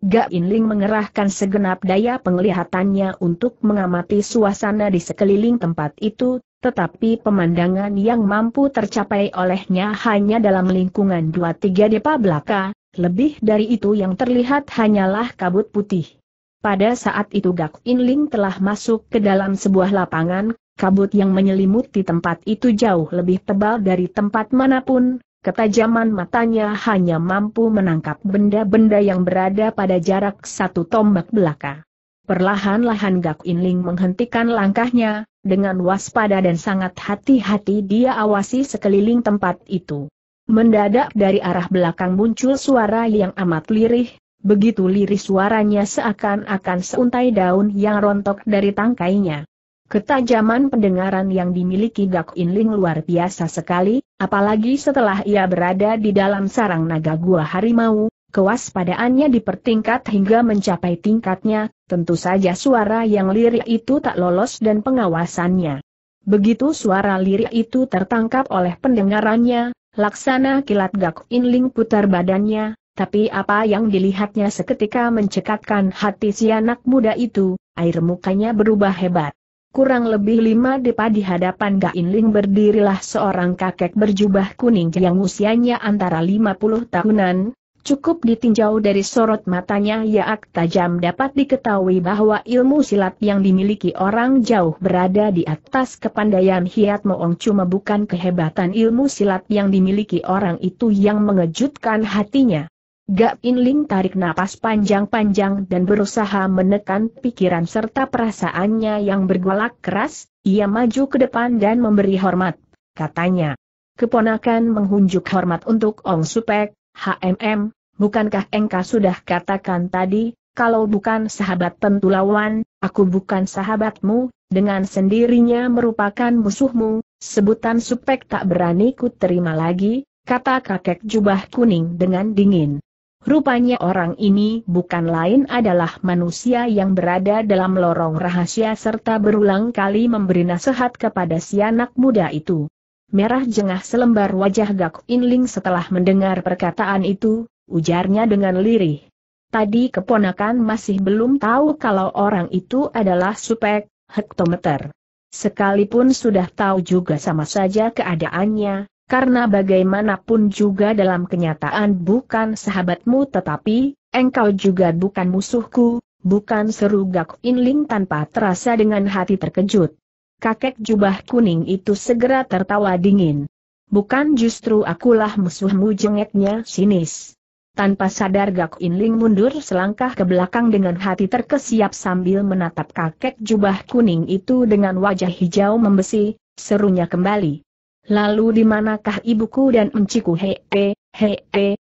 Gak Inling mengerahkan segenap daya penglihatannya untuk mengamati suasana di sekeliling tempat itu, tetapi pemandangan yang mampu tercapai olehnya hanya dalam lingkungan 2-3 depa belaka, lebih dari itu yang terlihat hanyalah kabut putih. Pada saat itu Gak Inling telah masuk ke dalam sebuah lapangan, kabut yang menyelimuti tempat itu jauh lebih tebal dari tempat manapun, ketajaman matanya hanya mampu menangkap benda-benda yang berada pada jarak satu tombak belaka. Perlahan-lahan Gak Inling menghentikan langkahnya, dengan waspada dan sangat hati-hati dia awasi sekeliling tempat itu. Mendadak dari arah belakang muncul suara yang amat lirih, Begitu lirih suaranya seakan-akan seuntai daun yang rontok dari tangkainya. Ketajaman pendengaran yang dimiliki Gak Inling luar biasa sekali, apalagi setelah ia berada di dalam sarang naga gua harimau, kewaspadaannya dipertingkat hingga mencapai tingkatnya, tentu saja suara yang lirik itu tak lolos dan pengawasannya. Begitu suara lirik itu tertangkap oleh pendengarannya, laksana kilat Gak Inling putar badannya, tapi apa yang dilihatnya seketika mencekakkan hati si anak muda itu, air mukanya berubah hebat. Kurang lebih lima depa di hadapan Gain Ling berdirilah seorang kakek berjubah kuning yang usianya antara lima puluh tahunan, Cukup ditinjau dari sorot matanya Yaak tajam dapat diketahui bahwa ilmu silat yang dimiliki orang jauh berada di atas kepandaian Hiat Moong cuma bukan kehebatan ilmu silat yang dimiliki orang itu yang mengejutkan hatinya. Gak Inling tarik napas panjang-panjang dan berusaha menekan pikiran serta perasaannya yang bergolak keras, ia maju ke depan dan memberi hormat, katanya. Keponakan menghunjuk hormat untuk Ong Supek, HMM, bukankah engkau sudah katakan tadi, kalau bukan sahabat tentu lawan, aku bukan sahabatmu, dengan sendirinya merupakan musuhmu, sebutan Supek tak berani ku terima lagi, kata kakek jubah kuning dengan dingin. Rupanya orang ini bukan lain adalah manusia yang berada dalam lorong rahasia serta berulang kali memberi nasihat kepada si anak muda itu. Merah jengah selembar wajah Gak Inling setelah mendengar perkataan itu, ujarnya dengan lirih. Tadi keponakan masih belum tahu kalau orang itu adalah supek, hektometer. Sekalipun sudah tahu juga sama saja keadaannya, karena bagaimanapun juga dalam kenyataan bukan sahabatmu tetapi, engkau juga bukan musuhku, bukan seru Gak Inling tanpa terasa dengan hati terkejut. Kakek jubah kuning itu segera tertawa dingin. Bukan justru akulah musuhmu jengeknya sinis. Tanpa sadar Gak Inling mundur selangkah ke belakang dengan hati terkesiap sambil menatap kakek jubah kuning itu dengan wajah hijau membesi, serunya kembali. Lalu di manakah ibuku dan enciku hepe, he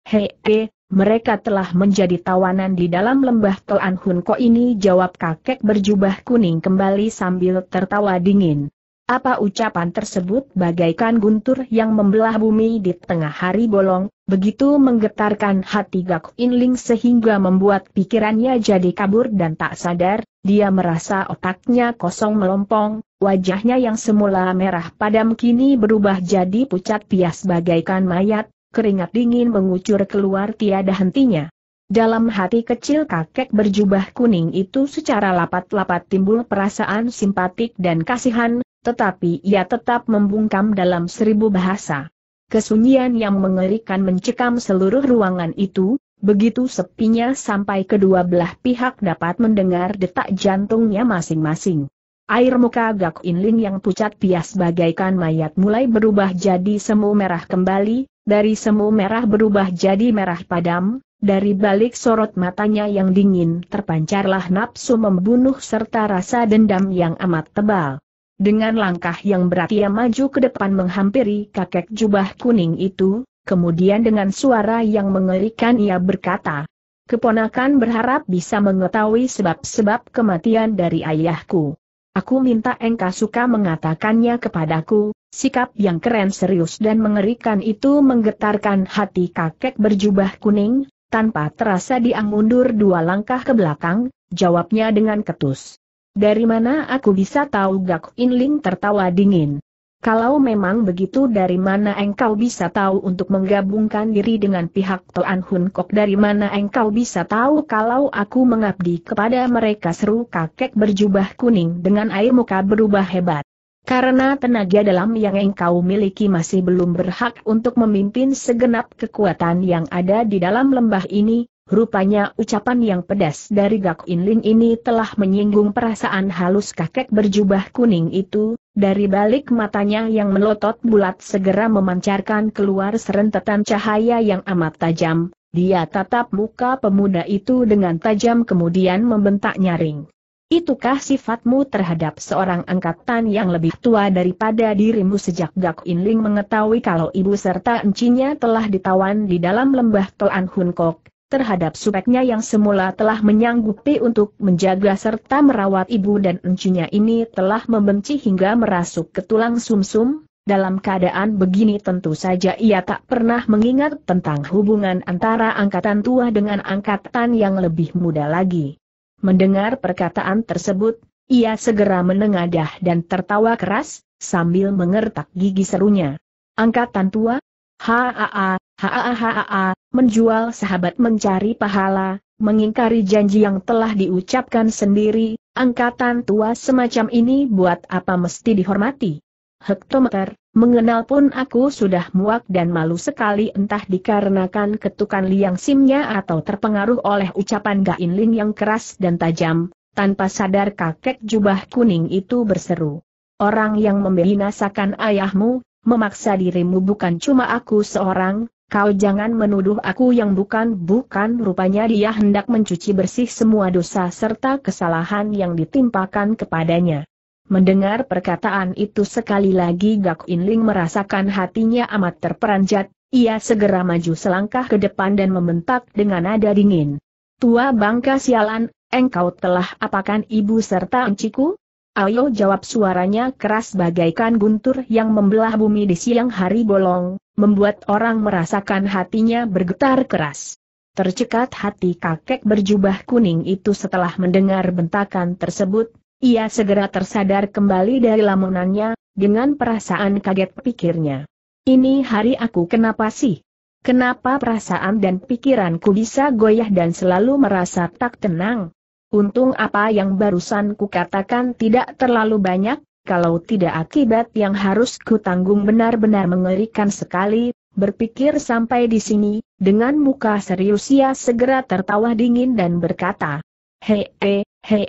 hepe, mereka telah menjadi tawanan di dalam lembah Toan Hun Ko ini jawab kakek berjubah kuning kembali sambil tertawa dingin. Apa ucapan tersebut bagaikan guntur yang membelah bumi di tengah hari bolong, begitu menggetarkan hati Gak Inling sehingga membuat pikirannya jadi kabur dan tak sadar, dia merasa otaknya kosong melompong, Wajahnya yang semula merah padam kini berubah jadi pucat pias bagaikan mayat, keringat dingin mengucur keluar tiada hentinya. Dalam hati kecil kakek berjubah kuning itu secara lapat-lapat timbul perasaan simpatik dan kasihan, tetapi ia tetap membungkam dalam seribu bahasa. Kesunyian yang mengerikan mencekam seluruh ruangan itu, begitu sepinya sampai kedua belah pihak dapat mendengar detak jantungnya masing-masing. Air muka Gak Inling yang pucat pias bagaikan mayat mulai berubah jadi semu merah kembali, dari semu merah berubah jadi merah padam, dari balik sorot matanya yang dingin terpancarlah nafsu membunuh serta rasa dendam yang amat tebal. Dengan langkah yang berat ia maju ke depan menghampiri kakek jubah kuning itu, kemudian dengan suara yang mengerikan ia berkata, Keponakan berharap bisa mengetahui sebab-sebab kematian dari ayahku. Aku minta engkau suka mengatakannya kepadaku, sikap yang keren serius dan mengerikan itu menggetarkan hati kakek berjubah kuning, tanpa terasa dia mundur dua langkah ke belakang, jawabnya dengan ketus. Dari mana aku bisa tahu Gak Inling tertawa dingin. Kalau memang begitu dari mana engkau bisa tahu untuk menggabungkan diri dengan pihak Toan Hun Kok dari mana engkau bisa tahu kalau aku mengabdi kepada mereka seru kakek berjubah kuning dengan air muka berubah hebat. Karena tenaga dalam yang engkau miliki masih belum berhak untuk memimpin segenap kekuatan yang ada di dalam lembah ini, Rupanya ucapan yang pedas dari Gak In Ling ini telah menyinggung perasaan halus kakek berjubah kuning itu, dari balik matanya yang melotot bulat segera memancarkan keluar serentetan cahaya yang amat tajam, dia tatap muka pemuda itu dengan tajam kemudian membentak nyaring. Itukah sifatmu terhadap seorang angkatan yang lebih tua daripada dirimu sejak Gak Inling mengetahui kalau ibu serta encinya telah ditawan di dalam lembah Toan Hunkok, terhadap subeknya yang semula telah menyanggupi untuk menjaga serta merawat ibu dan encunya ini telah membenci hingga merasuk ke tulang sumsum, -sum. dalam keadaan begini tentu saja ia tak pernah mengingat tentang hubungan antara angkatan tua dengan angkatan yang lebih muda lagi. Mendengar perkataan tersebut, ia segera menengadah dan tertawa keras, sambil mengertak gigi serunya. Angkatan tua? Haa, haa, haa, haa, menjual sahabat mencari pahala, mengingkari janji yang telah diucapkan sendiri, angkatan tua semacam ini buat apa mesti dihormati? Hektometer, mengenal pun aku sudah muak dan malu sekali entah dikarenakan ketukan liang simnya atau terpengaruh oleh ucapan ling yang keras dan tajam, tanpa sadar kakek jubah kuning itu berseru. Orang yang membinasakan ayahmu, memaksa dirimu bukan cuma aku seorang, Kau jangan menuduh aku yang bukan-bukan rupanya dia hendak mencuci bersih semua dosa serta kesalahan yang ditimpakan kepadanya. Mendengar perkataan itu sekali lagi Gak Inling merasakan hatinya amat terperanjat, ia segera maju selangkah ke depan dan membentak dengan nada dingin. Tua bangka sialan, engkau telah apakan ibu serta enciku? Ayo jawab suaranya keras bagaikan guntur yang membelah bumi di siang hari bolong, membuat orang merasakan hatinya bergetar keras. Tercekat hati kakek berjubah kuning itu setelah mendengar bentakan tersebut, ia segera tersadar kembali dari lamunannya, dengan perasaan kaget pikirnya. Ini hari aku kenapa sih? Kenapa perasaan dan pikiranku bisa goyah dan selalu merasa tak tenang? Untung apa yang barusan kukatakan tidak terlalu banyak, kalau tidak akibat yang harus kutanggung benar-benar mengerikan sekali, berpikir sampai di sini, dengan muka serius ia segera tertawa dingin dan berkata, Hei, hei, hei,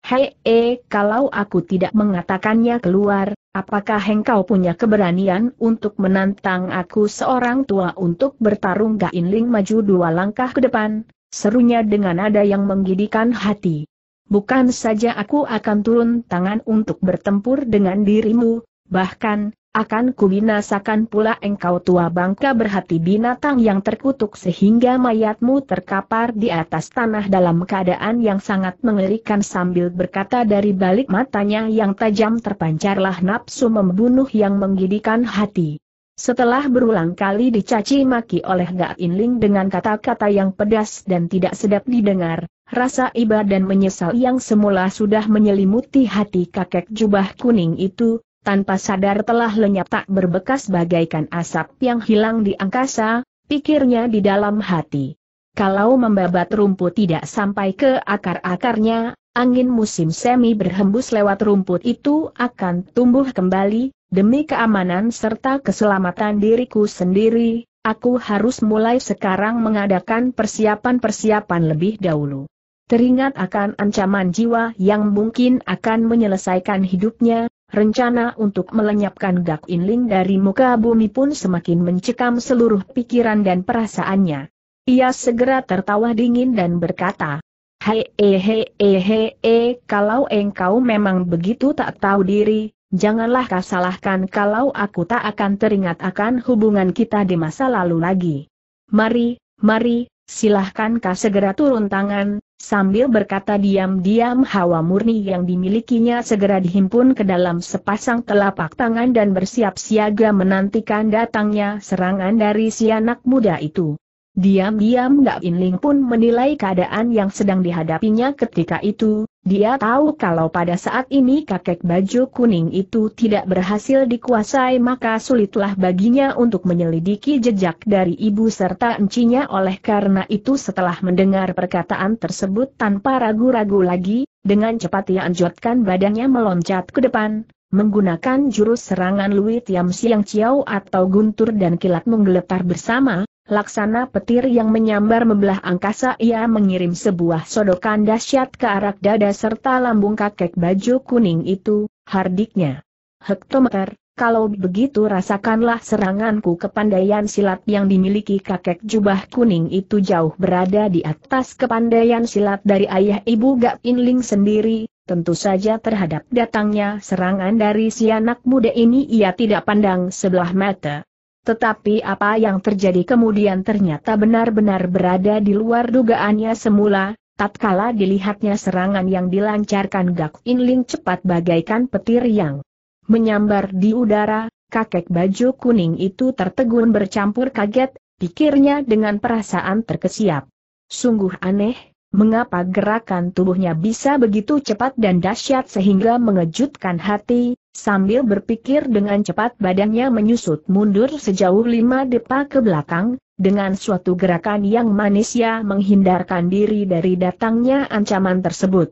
hei, he, kalau aku tidak mengatakannya keluar, apakah engkau punya keberanian untuk menantang aku seorang tua untuk bertarung Gainling maju dua langkah ke depan? Serunya dengan nada yang menggidikan hati. Bukan saja aku akan turun tangan untuk bertempur dengan dirimu, bahkan, akan kubinasakan pula engkau tua bangka berhati binatang yang terkutuk sehingga mayatmu terkapar di atas tanah dalam keadaan yang sangat mengerikan sambil berkata dari balik matanya yang tajam terpancarlah nafsu membunuh yang menggidikan hati. Setelah berulang kali dicaci maki oleh In Inling dengan kata-kata yang pedas dan tidak sedap didengar, rasa iba dan menyesal yang semula sudah menyelimuti hati kakek jubah kuning itu, tanpa sadar telah lenyap tak berbekas bagaikan asap yang hilang di angkasa, pikirnya di dalam hati. Kalau membabat rumput tidak sampai ke akar-akarnya, angin musim semi berhembus lewat rumput itu akan tumbuh kembali, Demi keamanan serta keselamatan diriku sendiri, aku harus mulai sekarang mengadakan persiapan-persiapan lebih dahulu. Teringat akan ancaman jiwa yang mungkin akan menyelesaikan hidupnya, rencana untuk melenyapkan Gak Inling dari muka bumi pun semakin mencekam seluruh pikiran dan perasaannya. Ia segera tertawa dingin dan berkata, Hei, hei, hei, hei, kalau engkau memang begitu tak tahu diri, Janganlah kau salahkan kalau aku tak akan teringat akan hubungan kita di masa lalu lagi. Mari, mari, silahkan kau segera turun tangan, sambil berkata diam-diam hawa murni yang dimilikinya segera dihimpun ke dalam sepasang telapak tangan dan bersiap siaga menantikan datangnya serangan dari si anak muda itu. Diam-diam Gak Inling pun menilai keadaan yang sedang dihadapinya ketika itu, dia tahu kalau pada saat ini kakek baju kuning itu tidak berhasil dikuasai maka sulitlah baginya untuk menyelidiki jejak dari ibu serta encinya oleh karena itu setelah mendengar perkataan tersebut tanpa ragu-ragu lagi, dengan cepat ia anjotkan badannya meloncat ke depan, menggunakan jurus serangan Lui Tiam Siang Chiao atau Guntur dan kilat menggeletar bersama, Laksana petir yang menyambar membelah angkasa ia mengirim sebuah sodokan dahsyat ke arah dada serta lambung kakek baju kuning itu, hardiknya. Hektometer, kalau begitu rasakanlah seranganku kepandaian silat yang dimiliki kakek jubah kuning itu jauh berada di atas kepandaian silat dari ayah ibu Gak Inling sendiri, Tentu saja terhadap datangnya serangan dari si anak muda ini ia tidak pandang sebelah mata. Tetapi apa yang terjadi kemudian ternyata benar-benar berada di luar dugaannya semula, tatkala dilihatnya serangan yang dilancarkan Gak Inling cepat bagaikan petir yang menyambar di udara, kakek baju kuning itu tertegun bercampur kaget, pikirnya dengan perasaan terkesiap. Sungguh aneh, mengapa gerakan tubuhnya bisa begitu cepat dan dahsyat sehingga mengejutkan hati, Sambil berpikir dengan cepat badannya menyusut mundur sejauh lima depa ke belakang, dengan suatu gerakan yang manis ia menghindarkan diri dari datangnya ancaman tersebut.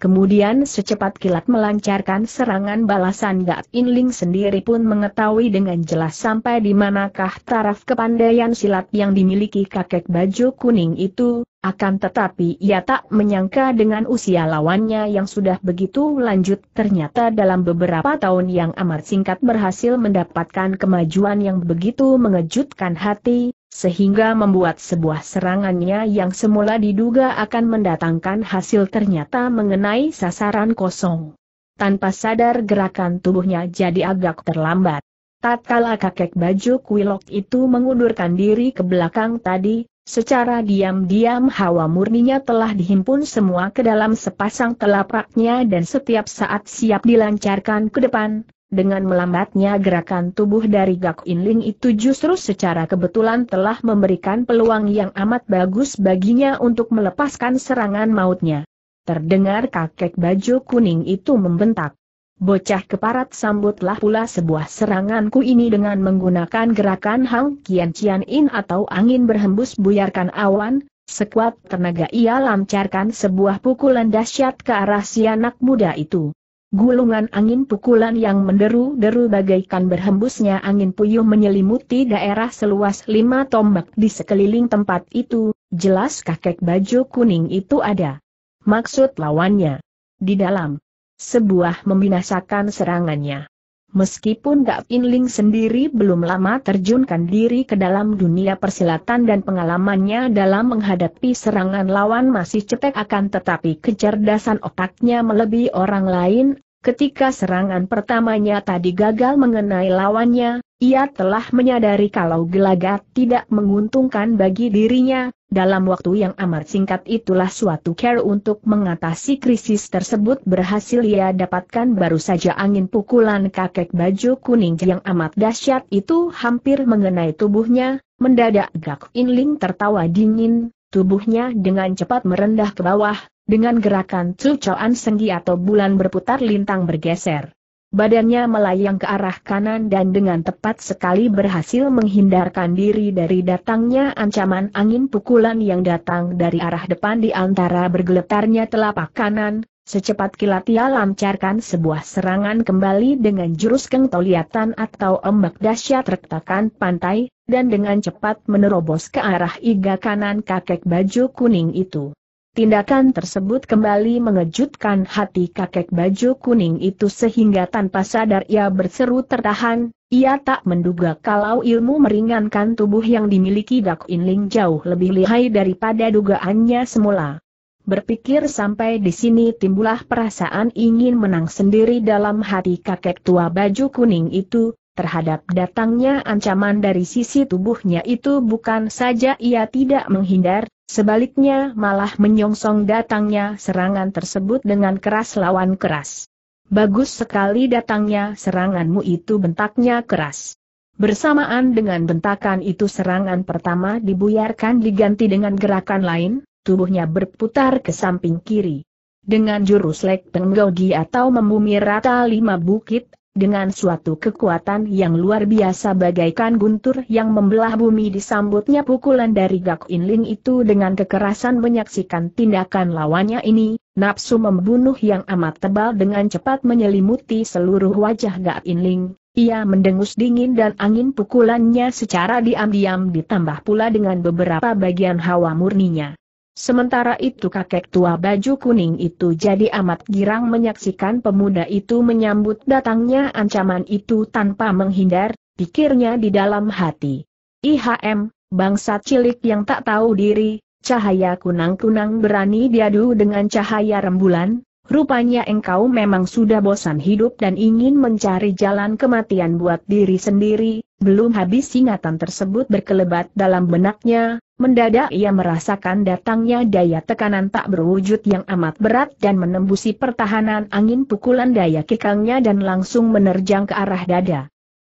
Kemudian secepat kilat melancarkan serangan balasan Gak Inling sendiri pun mengetahui dengan jelas sampai di manakah taraf kepandaian silat yang dimiliki kakek baju kuning itu, akan tetapi ia tak menyangka dengan usia lawannya yang sudah begitu lanjut ternyata dalam beberapa tahun yang amat singkat berhasil mendapatkan kemajuan yang begitu mengejutkan hati, sehingga membuat sebuah serangannya yang semula diduga akan mendatangkan hasil ternyata mengenai sasaran kosong. Tanpa sadar gerakan tubuhnya jadi agak terlambat. Tatkala kakek baju kuilok itu mengundurkan diri ke belakang tadi, secara diam-diam hawa murninya telah dihimpun semua ke dalam sepasang telapaknya dan setiap saat siap dilancarkan ke depan, dengan melambatnya gerakan tubuh dari Gak Inling itu justru secara kebetulan telah memberikan peluang yang amat bagus baginya untuk melepaskan serangan mautnya. Terdengar kakek baju kuning itu membentak. Bocah keparat sambutlah pula sebuah seranganku ini dengan menggunakan gerakan Hang Kian Cian In atau angin berhembus buyarkan awan, sekuat tenaga ia lancarkan sebuah pukulan dahsyat ke arah si anak muda itu. Gulungan angin pukulan yang menderu-deru bagaikan berhembusnya angin puyuh menyelimuti daerah seluas lima tombak di sekeliling tempat itu, jelas kakek baju kuning itu ada. Maksud lawannya. Di dalam. Sebuah membinasakan serangannya. Meskipun Gak Ling sendiri belum lama terjunkan diri ke dalam dunia persilatan dan pengalamannya dalam menghadapi serangan lawan masih cetek akan tetapi kecerdasan otaknya melebihi orang lain Ketika serangan pertamanya tadi gagal mengenai lawannya, ia telah menyadari kalau gelagat tidak menguntungkan bagi dirinya, dalam waktu yang amat singkat itulah suatu care untuk mengatasi krisis tersebut berhasil ia dapatkan baru saja angin pukulan kakek baju kuning yang amat dahsyat itu hampir mengenai tubuhnya, mendadak Gak Inling tertawa dingin, Tubuhnya dengan cepat merendah ke bawah, dengan gerakan cucoan senggi atau bulan berputar lintang bergeser. Badannya melayang ke arah kanan dan dengan tepat sekali berhasil menghindarkan diri dari datangnya ancaman angin pukulan yang datang dari arah depan di antara bergeletarnya telapak kanan, Secepat kilat ia lancarkan sebuah serangan kembali dengan jurus keng kengtoliatan atau ombak dahsyat retakan pantai, dan dengan cepat menerobos ke arah iga kanan kakek baju kuning itu. Tindakan tersebut kembali mengejutkan hati kakek baju kuning itu sehingga tanpa sadar ia berseru tertahan, ia tak menduga kalau ilmu meringankan tubuh yang dimiliki Dak Inling jauh lebih lihai daripada dugaannya semula. Berpikir sampai di sini timbullah perasaan ingin menang sendiri dalam hati kakek tua baju kuning itu, terhadap datangnya ancaman dari sisi tubuhnya itu bukan saja ia tidak menghindar, sebaliknya malah menyongsong datangnya serangan tersebut dengan keras lawan keras. Bagus sekali datangnya seranganmu itu bentaknya keras. Bersamaan dengan bentakan itu serangan pertama dibuyarkan diganti dengan gerakan lain, tubuhnya berputar ke samping kiri. Dengan jurus Lek Penggogi atau membumi rata lima bukit, dengan suatu kekuatan yang luar biasa bagaikan guntur yang membelah bumi disambutnya pukulan dari Gak Inling itu dengan kekerasan menyaksikan tindakan lawannya ini, nafsu membunuh yang amat tebal dengan cepat menyelimuti seluruh wajah Gak Inling, ia mendengus dingin dan angin pukulannya secara diam-diam ditambah pula dengan beberapa bagian hawa murninya. Sementara itu kakek tua baju kuning itu jadi amat girang menyaksikan pemuda itu menyambut datangnya ancaman itu tanpa menghindar, pikirnya di dalam hati. IHM, bangsa cilik yang tak tahu diri, cahaya kunang-kunang berani diadu dengan cahaya rembulan, rupanya engkau memang sudah bosan hidup dan ingin mencari jalan kematian buat diri sendiri, belum habis ingatan tersebut berkelebat dalam benaknya, Mendadak ia merasakan datangnya daya tekanan tak berwujud yang amat berat dan menembusi pertahanan angin pukulan daya kikangnya dan langsung menerjang ke arah dada.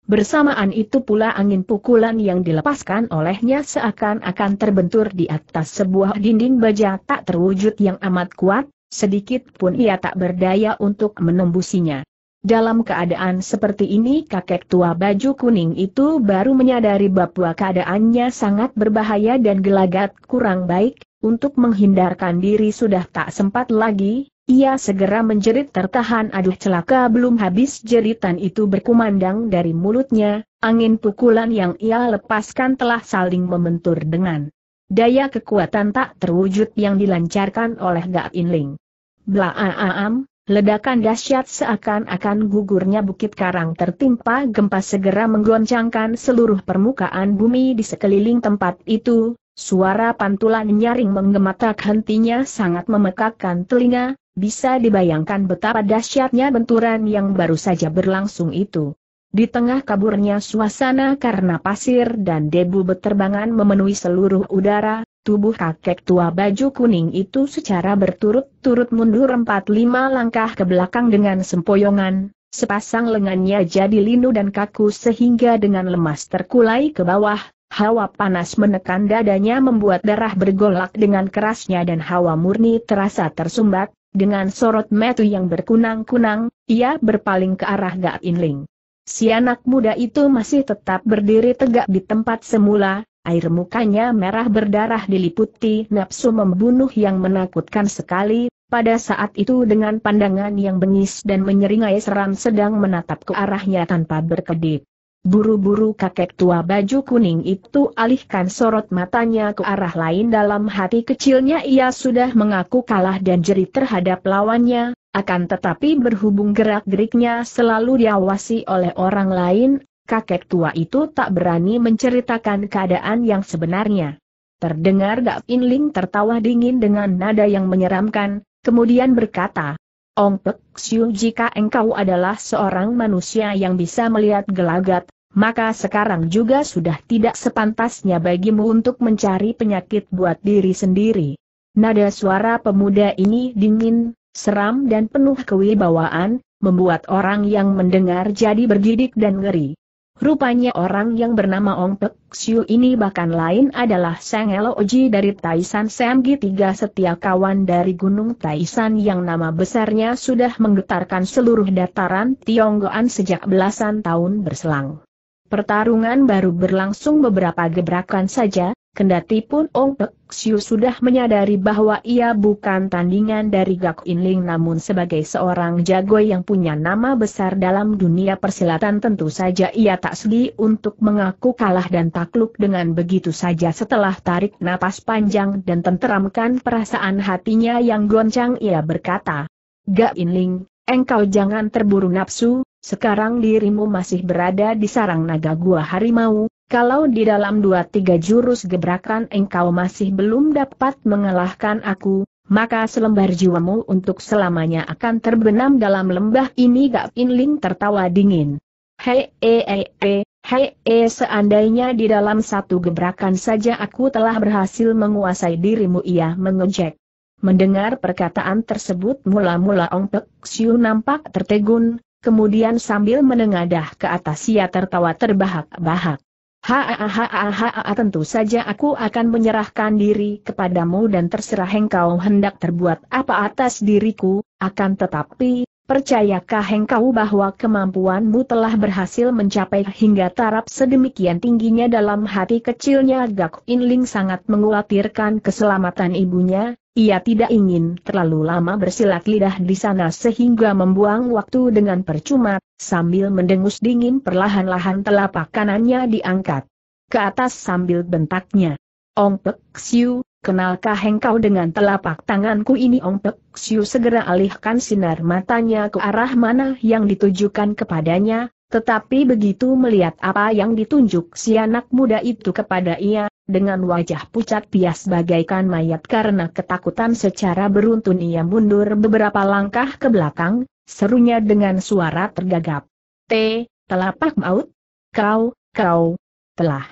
Bersamaan itu pula angin pukulan yang dilepaskan olehnya seakan-akan terbentur di atas sebuah dinding baja tak terwujud yang amat kuat, sedikit pun ia tak berdaya untuk menembusinya. Dalam keadaan seperti ini kakek tua baju kuning itu baru menyadari bahwa keadaannya sangat berbahaya dan gelagat kurang baik, untuk menghindarkan diri sudah tak sempat lagi, ia segera menjerit tertahan aduh celaka belum habis jeritan itu berkumandang dari mulutnya, angin pukulan yang ia lepaskan telah saling membentur dengan daya kekuatan tak terwujud yang dilancarkan oleh Gak Inling. Blaaam, Ledakan dahsyat seakan-akan gugurnya Bukit Karang tertimpa gempa segera menggoncangkan seluruh permukaan bumi di sekeliling tempat itu, suara pantulan nyaring menggema tak hentinya sangat memekakkan telinga, bisa dibayangkan betapa dahsyatnya benturan yang baru saja berlangsung itu. Di tengah kaburnya suasana karena pasir dan debu beterbangan memenuhi seluruh udara, tubuh kakek tua baju kuning itu secara berturut-turut mundur 4-5 langkah ke belakang dengan sempoyongan, sepasang lengannya jadi linu dan kaku sehingga dengan lemas terkulai ke bawah, hawa panas menekan dadanya membuat darah bergolak dengan kerasnya dan hawa murni terasa tersumbat, dengan sorot metu yang berkunang-kunang, ia berpaling ke arah Gak Inling. Si anak muda itu masih tetap berdiri tegak di tempat semula, Air mukanya merah berdarah diliputi nafsu membunuh yang menakutkan sekali, pada saat itu dengan pandangan yang bengis dan menyeringai seram sedang menatap ke arahnya tanpa berkedip. Buru-buru kakek tua baju kuning itu alihkan sorot matanya ke arah lain dalam hati kecilnya ia sudah mengaku kalah dan jerit terhadap lawannya, akan tetapi berhubung gerak-geriknya selalu diawasi oleh orang lain, kakek tua itu tak berani menceritakan keadaan yang sebenarnya. Terdengar Gak Inling tertawa dingin dengan nada yang menyeramkan, kemudian berkata, Ong Pek Siu jika engkau adalah seorang manusia yang bisa melihat gelagat, maka sekarang juga sudah tidak sepantasnya bagimu untuk mencari penyakit buat diri sendiri. Nada suara pemuda ini dingin, seram dan penuh kewibawaan, membuat orang yang mendengar jadi bergidik dan ngeri. Rupanya orang yang bernama Ong Pek Xiu ini bahkan lain adalah Sang Oji dari Taisan Semgi tiga setia kawan dari Gunung Taisan yang nama besarnya sudah menggetarkan seluruh dataran Tionggoan sejak belasan tahun berselang. Pertarungan baru berlangsung beberapa gebrakan saja, Kendati pun Ong Pek Siu sudah menyadari bahwa ia bukan tandingan dari Gak In Ling namun sebagai seorang jago yang punya nama besar dalam dunia persilatan tentu saja ia tak sedih untuk mengaku kalah dan takluk dengan begitu saja setelah tarik napas panjang dan tenteramkan perasaan hatinya yang goncang ia berkata, Gak In Ling, engkau jangan terburu nafsu, sekarang dirimu masih berada di sarang naga gua harimau, kalau di dalam dua tiga jurus gebrakan engkau masih belum dapat mengalahkan aku, maka selembar jiwamu untuk selamanya akan terbenam dalam lembah ini Gak Inling tertawa dingin. Hei, ee e, hei, hei, hei, seandainya di dalam satu gebrakan saja aku telah berhasil menguasai dirimu ia mengejek. Mendengar perkataan tersebut mula-mula Ong Pek Siu nampak tertegun, kemudian sambil menengadah ke atas ia tertawa terbahak-bahak. Hahaha tentu saja aku akan menyerahkan diri kepadamu dan terserah engkau hendak terbuat apa atas diriku, akan tetapi, Percayakah engkau bahwa kemampuanmu telah berhasil mencapai hingga taraf sedemikian tingginya dalam hati kecilnya Gak Inling sangat mengkhawatirkan keselamatan ibunya, ia tidak ingin terlalu lama bersilat lidah di sana sehingga membuang waktu dengan percuma, sambil mendengus dingin perlahan-lahan telapak kanannya diangkat ke atas sambil bentaknya. Ong Pek Siu, Kenalkah engkau dengan telapak tanganku ini Ong Pek Siu segera alihkan sinar matanya ke arah mana yang ditujukan kepadanya, tetapi begitu melihat apa yang ditunjuk si anak muda itu kepada ia, dengan wajah pucat pias bagaikan mayat karena ketakutan secara beruntun ia mundur beberapa langkah ke belakang, serunya dengan suara tergagap. T, telapak maut? Kau, kau, telah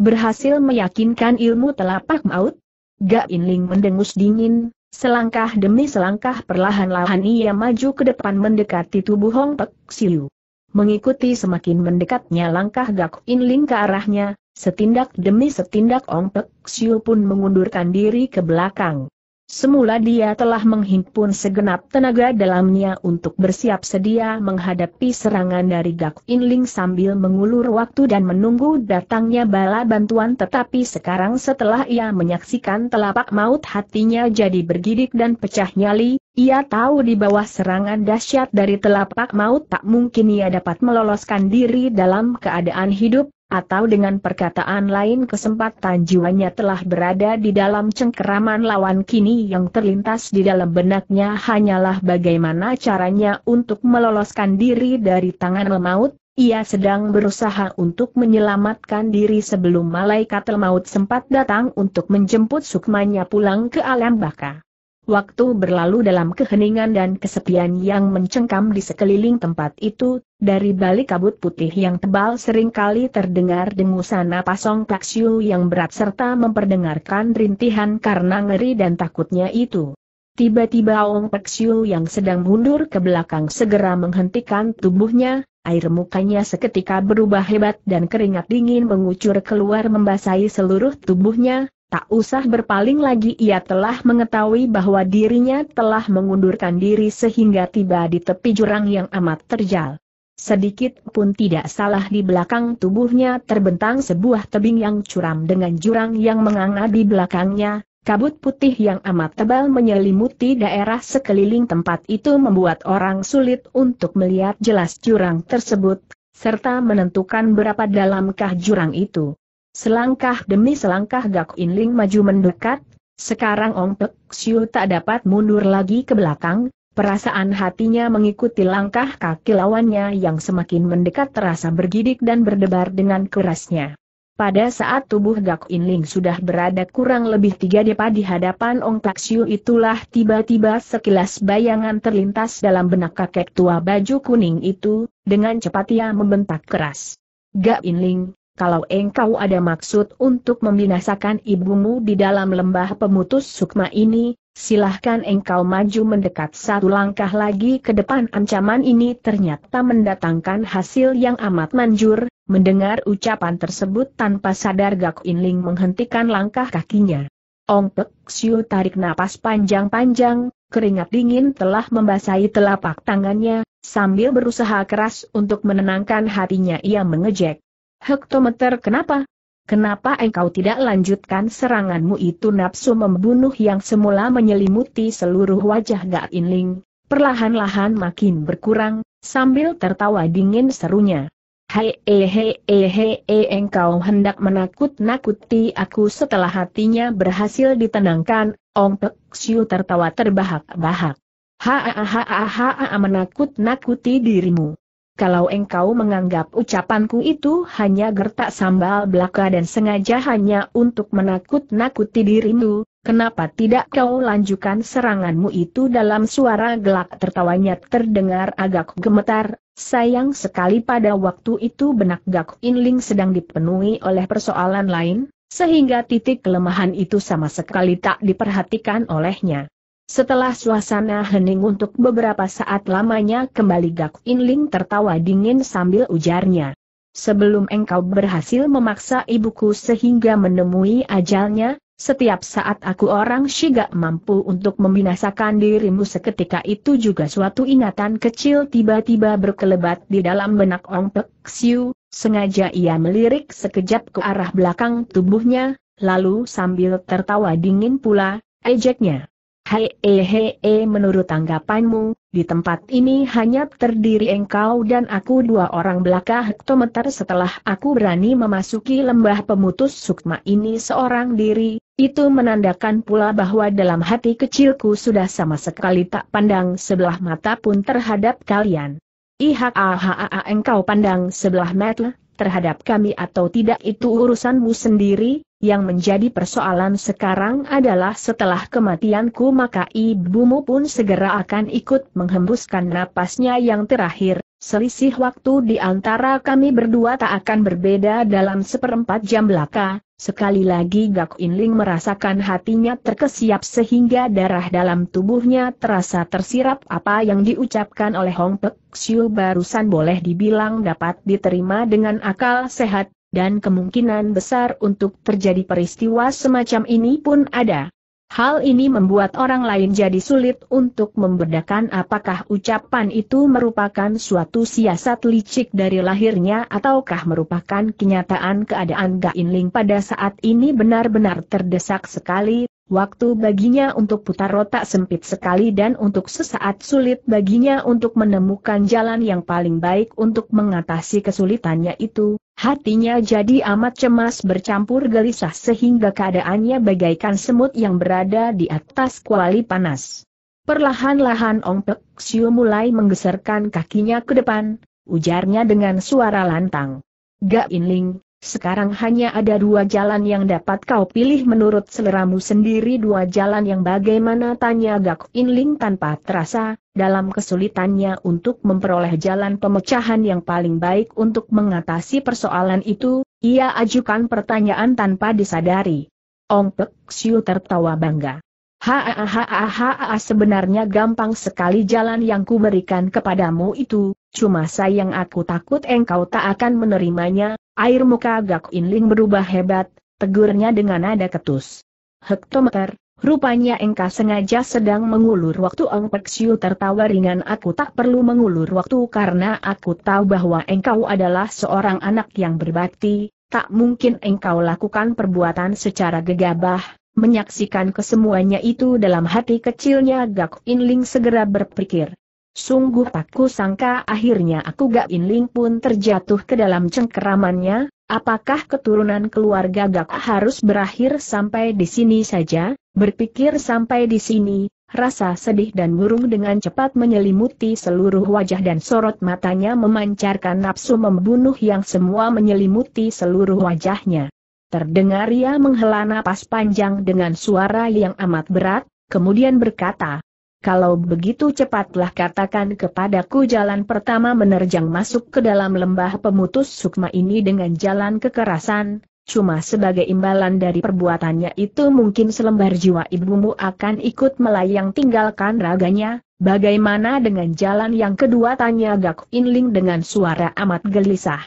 berhasil meyakinkan ilmu telapak maut? Gak Inling mendengus dingin, selangkah demi selangkah perlahan-lahan ia maju ke depan mendekati tubuh Hong Pek Siu. Mengikuti semakin mendekatnya langkah Gak Inling ke arahnya, setindak demi setindak Hong Pek Siu pun mengundurkan diri ke belakang. Semula dia telah menghimpun segenap tenaga dalamnya untuk bersiap sedia menghadapi serangan dari Gak Inling sambil mengulur waktu dan menunggu datangnya bala bantuan tetapi sekarang setelah ia menyaksikan telapak maut hatinya jadi bergidik dan pecah nyali, ia tahu di bawah serangan dahsyat dari telapak maut tak mungkin ia dapat meloloskan diri dalam keadaan hidup, atau dengan perkataan lain kesempatan jiwanya telah berada di dalam cengkeraman lawan kini yang terlintas di dalam benaknya hanyalah bagaimana caranya untuk meloloskan diri dari tangan maut, ia sedang berusaha untuk menyelamatkan diri sebelum malaikat maut sempat datang untuk menjemput sukmanya pulang ke alam baka. Waktu berlalu dalam keheningan dan kesepian yang mencengkam di sekeliling tempat itu, dari balik kabut putih yang tebal seringkali terdengar dengusan pasong Plaksiu yang berat serta memperdengarkan rintihan karena ngeri dan takutnya itu. Tiba-tiba Ong Plaksiu yang sedang mundur ke belakang segera menghentikan tubuhnya, air mukanya seketika berubah hebat dan keringat dingin mengucur keluar membasahi seluruh tubuhnya, Tak usah berpaling lagi ia telah mengetahui bahwa dirinya telah mengundurkan diri sehingga tiba di tepi jurang yang amat terjal. Sedikit pun tidak salah di belakang tubuhnya terbentang sebuah tebing yang curam dengan jurang yang menganga di belakangnya, kabut putih yang amat tebal menyelimuti daerah sekeliling tempat itu membuat orang sulit untuk melihat jelas jurang tersebut, serta menentukan berapa dalamkah jurang itu. Selangkah demi selangkah Gak In Ling maju mendekat, sekarang Ong Pek Siu tak dapat mundur lagi ke belakang, perasaan hatinya mengikuti langkah kaki lawannya yang semakin mendekat terasa bergidik dan berdebar dengan kerasnya. Pada saat tubuh Gak In Ling sudah berada kurang lebih tiga depa di hadapan Ong Pek Siu itulah tiba-tiba sekilas bayangan terlintas dalam benak kakek tua baju kuning itu, dengan cepat ia membentak keras. Gak In Ling, kalau engkau ada maksud untuk membinasakan ibumu di dalam lembah pemutus sukma ini, silahkan engkau maju mendekat satu langkah lagi ke depan ancaman ini ternyata mendatangkan hasil yang amat manjur, mendengar ucapan tersebut tanpa sadar Gak Inling menghentikan langkah kakinya. Ong Pek Siu tarik napas panjang-panjang, keringat dingin telah membasahi telapak tangannya, sambil berusaha keras untuk menenangkan hatinya ia mengejek. Hektometer kenapa? Kenapa engkau tidak lanjutkan seranganmu itu nafsu membunuh yang semula menyelimuti seluruh wajah gak Inling, perlahan-lahan makin berkurang, sambil tertawa dingin serunya. Hei eh, hei eh, hei hei eh, engkau hendak menakut-nakuti aku setelah hatinya berhasil ditenangkan, Ong Pek Siu tertawa terbahak-bahak. Ha ha ha ha ha menakut-nakuti dirimu kalau engkau menganggap ucapanku itu hanya gertak sambal belaka dan sengaja hanya untuk menakut-nakuti dirimu, kenapa tidak kau lanjutkan seranganmu itu dalam suara gelak tertawanya terdengar agak gemetar, sayang sekali pada waktu itu benak Gak Inling sedang dipenuhi oleh persoalan lain, sehingga titik kelemahan itu sama sekali tak diperhatikan olehnya. Setelah suasana hening untuk beberapa saat lamanya kembali Gak Inling tertawa dingin sambil ujarnya. Sebelum engkau berhasil memaksa ibuku sehingga menemui ajalnya, setiap saat aku orang Shiga mampu untuk membinasakan dirimu seketika itu juga suatu ingatan kecil tiba-tiba berkelebat di dalam benak Ong Pek Siu, sengaja ia melirik sekejap ke arah belakang tubuhnya, lalu sambil tertawa dingin pula, ejeknya. Hehehe he, eh, menurut tanggapanmu, di tempat ini hanya terdiri engkau dan aku dua orang belaka hektometer setelah aku berani memasuki lembah pemutus sukma ini seorang diri, itu menandakan pula bahwa dalam hati kecilku sudah sama sekali tak pandang sebelah mata pun terhadap kalian. Ihak ah, ah, ah, engkau pandang sebelah mata, terhadap kami atau tidak itu urusanmu sendiri, yang menjadi persoalan sekarang adalah setelah kematianku maka ibumu pun segera akan ikut menghembuskan napasnya yang terakhir, Selisih waktu di antara kami berdua tak akan berbeda dalam seperempat jam belaka, sekali lagi Gak Inling merasakan hatinya terkesiap sehingga darah dalam tubuhnya terasa tersirap apa yang diucapkan oleh Hong Pek Xiu barusan boleh dibilang dapat diterima dengan akal sehat, dan kemungkinan besar untuk terjadi peristiwa semacam ini pun ada, Hal ini membuat orang lain jadi sulit untuk membedakan apakah ucapan itu merupakan suatu siasat licik dari lahirnya ataukah merupakan kenyataan keadaan Gain Ling pada saat ini benar-benar terdesak sekali Waktu baginya untuk putar otak sempit sekali dan untuk sesaat sulit baginya untuk menemukan jalan yang paling baik untuk mengatasi kesulitannya itu, hatinya jadi amat cemas bercampur gelisah sehingga keadaannya bagaikan semut yang berada di atas kuali panas. Perlahan-lahan Ong Pek Siu mulai menggeserkan kakinya ke depan, ujarnya dengan suara lantang. Gak Inling, sekarang hanya ada dua jalan yang dapat kau pilih menurut seleramu sendiri dua jalan yang bagaimana tanya Gak Inling tanpa terasa, dalam kesulitannya untuk memperoleh jalan pemecahan yang paling baik untuk mengatasi persoalan itu, ia ajukan pertanyaan tanpa disadari. Ong Pek Siu tertawa bangga. Hahaha sebenarnya gampang sekali jalan yang kuberikan kepadamu itu, cuma sayang aku takut engkau tak akan menerimanya, Air muka Gak Inling berubah hebat, tegurnya dengan nada ketus. Hektometer, rupanya engkau sengaja sedang mengulur waktu Ong Pek Siu tertawa ringan aku tak perlu mengulur waktu karena aku tahu bahwa engkau adalah seorang anak yang berbakti, tak mungkin engkau lakukan perbuatan secara gegabah. Menyaksikan kesemuanya itu dalam hati kecilnya Gak Inling segera berpikir, Sungguh aku sangka akhirnya aku Gak Inling pun terjatuh ke dalam cengkeramannya, apakah keturunan keluarga Gak harus berakhir sampai di sini saja, berpikir sampai di sini, rasa sedih dan murung dengan cepat menyelimuti seluruh wajah dan sorot matanya memancarkan nafsu membunuh yang semua menyelimuti seluruh wajahnya. Terdengar ia menghela napas panjang dengan suara yang amat berat, kemudian berkata, kalau begitu cepatlah katakan kepadaku jalan pertama menerjang masuk ke dalam lembah pemutus sukma ini dengan jalan kekerasan, cuma sebagai imbalan dari perbuatannya itu mungkin selembar jiwa ibumu akan ikut melayang tinggalkan raganya, bagaimana dengan jalan yang kedua tanya Gak Inling dengan suara amat gelisah.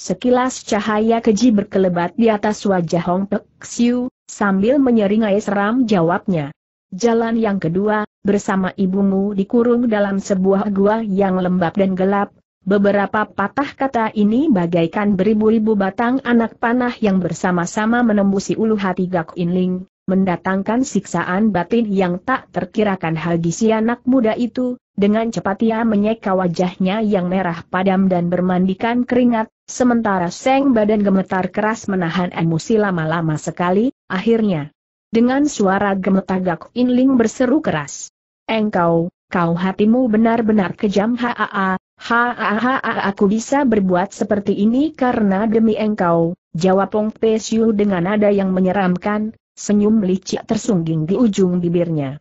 Sekilas cahaya keji berkelebat di atas wajah Hong Pek Siu, sambil menyeringai seram jawabnya. Jalan yang kedua, bersama ibumu dikurung dalam sebuah gua yang lembab dan gelap, beberapa patah kata ini bagaikan beribu-ribu batang anak panah yang bersama-sama menembusi ulu hati Gak Inling, mendatangkan siksaan batin yang tak terkirakan bagi si anak muda itu, dengan cepat ia menyeka wajahnya yang merah padam dan bermandikan keringat, sementara seng badan gemetar keras menahan emosi lama-lama sekali, akhirnya. Dengan suara gemetagak Inling berseru keras. Engkau, kau hatimu benar-benar kejam haa, haa, haa aku bisa berbuat seperti ini karena demi engkau, jawab Pong Pesiu dengan nada yang menyeramkan, senyum licik tersungging di ujung bibirnya.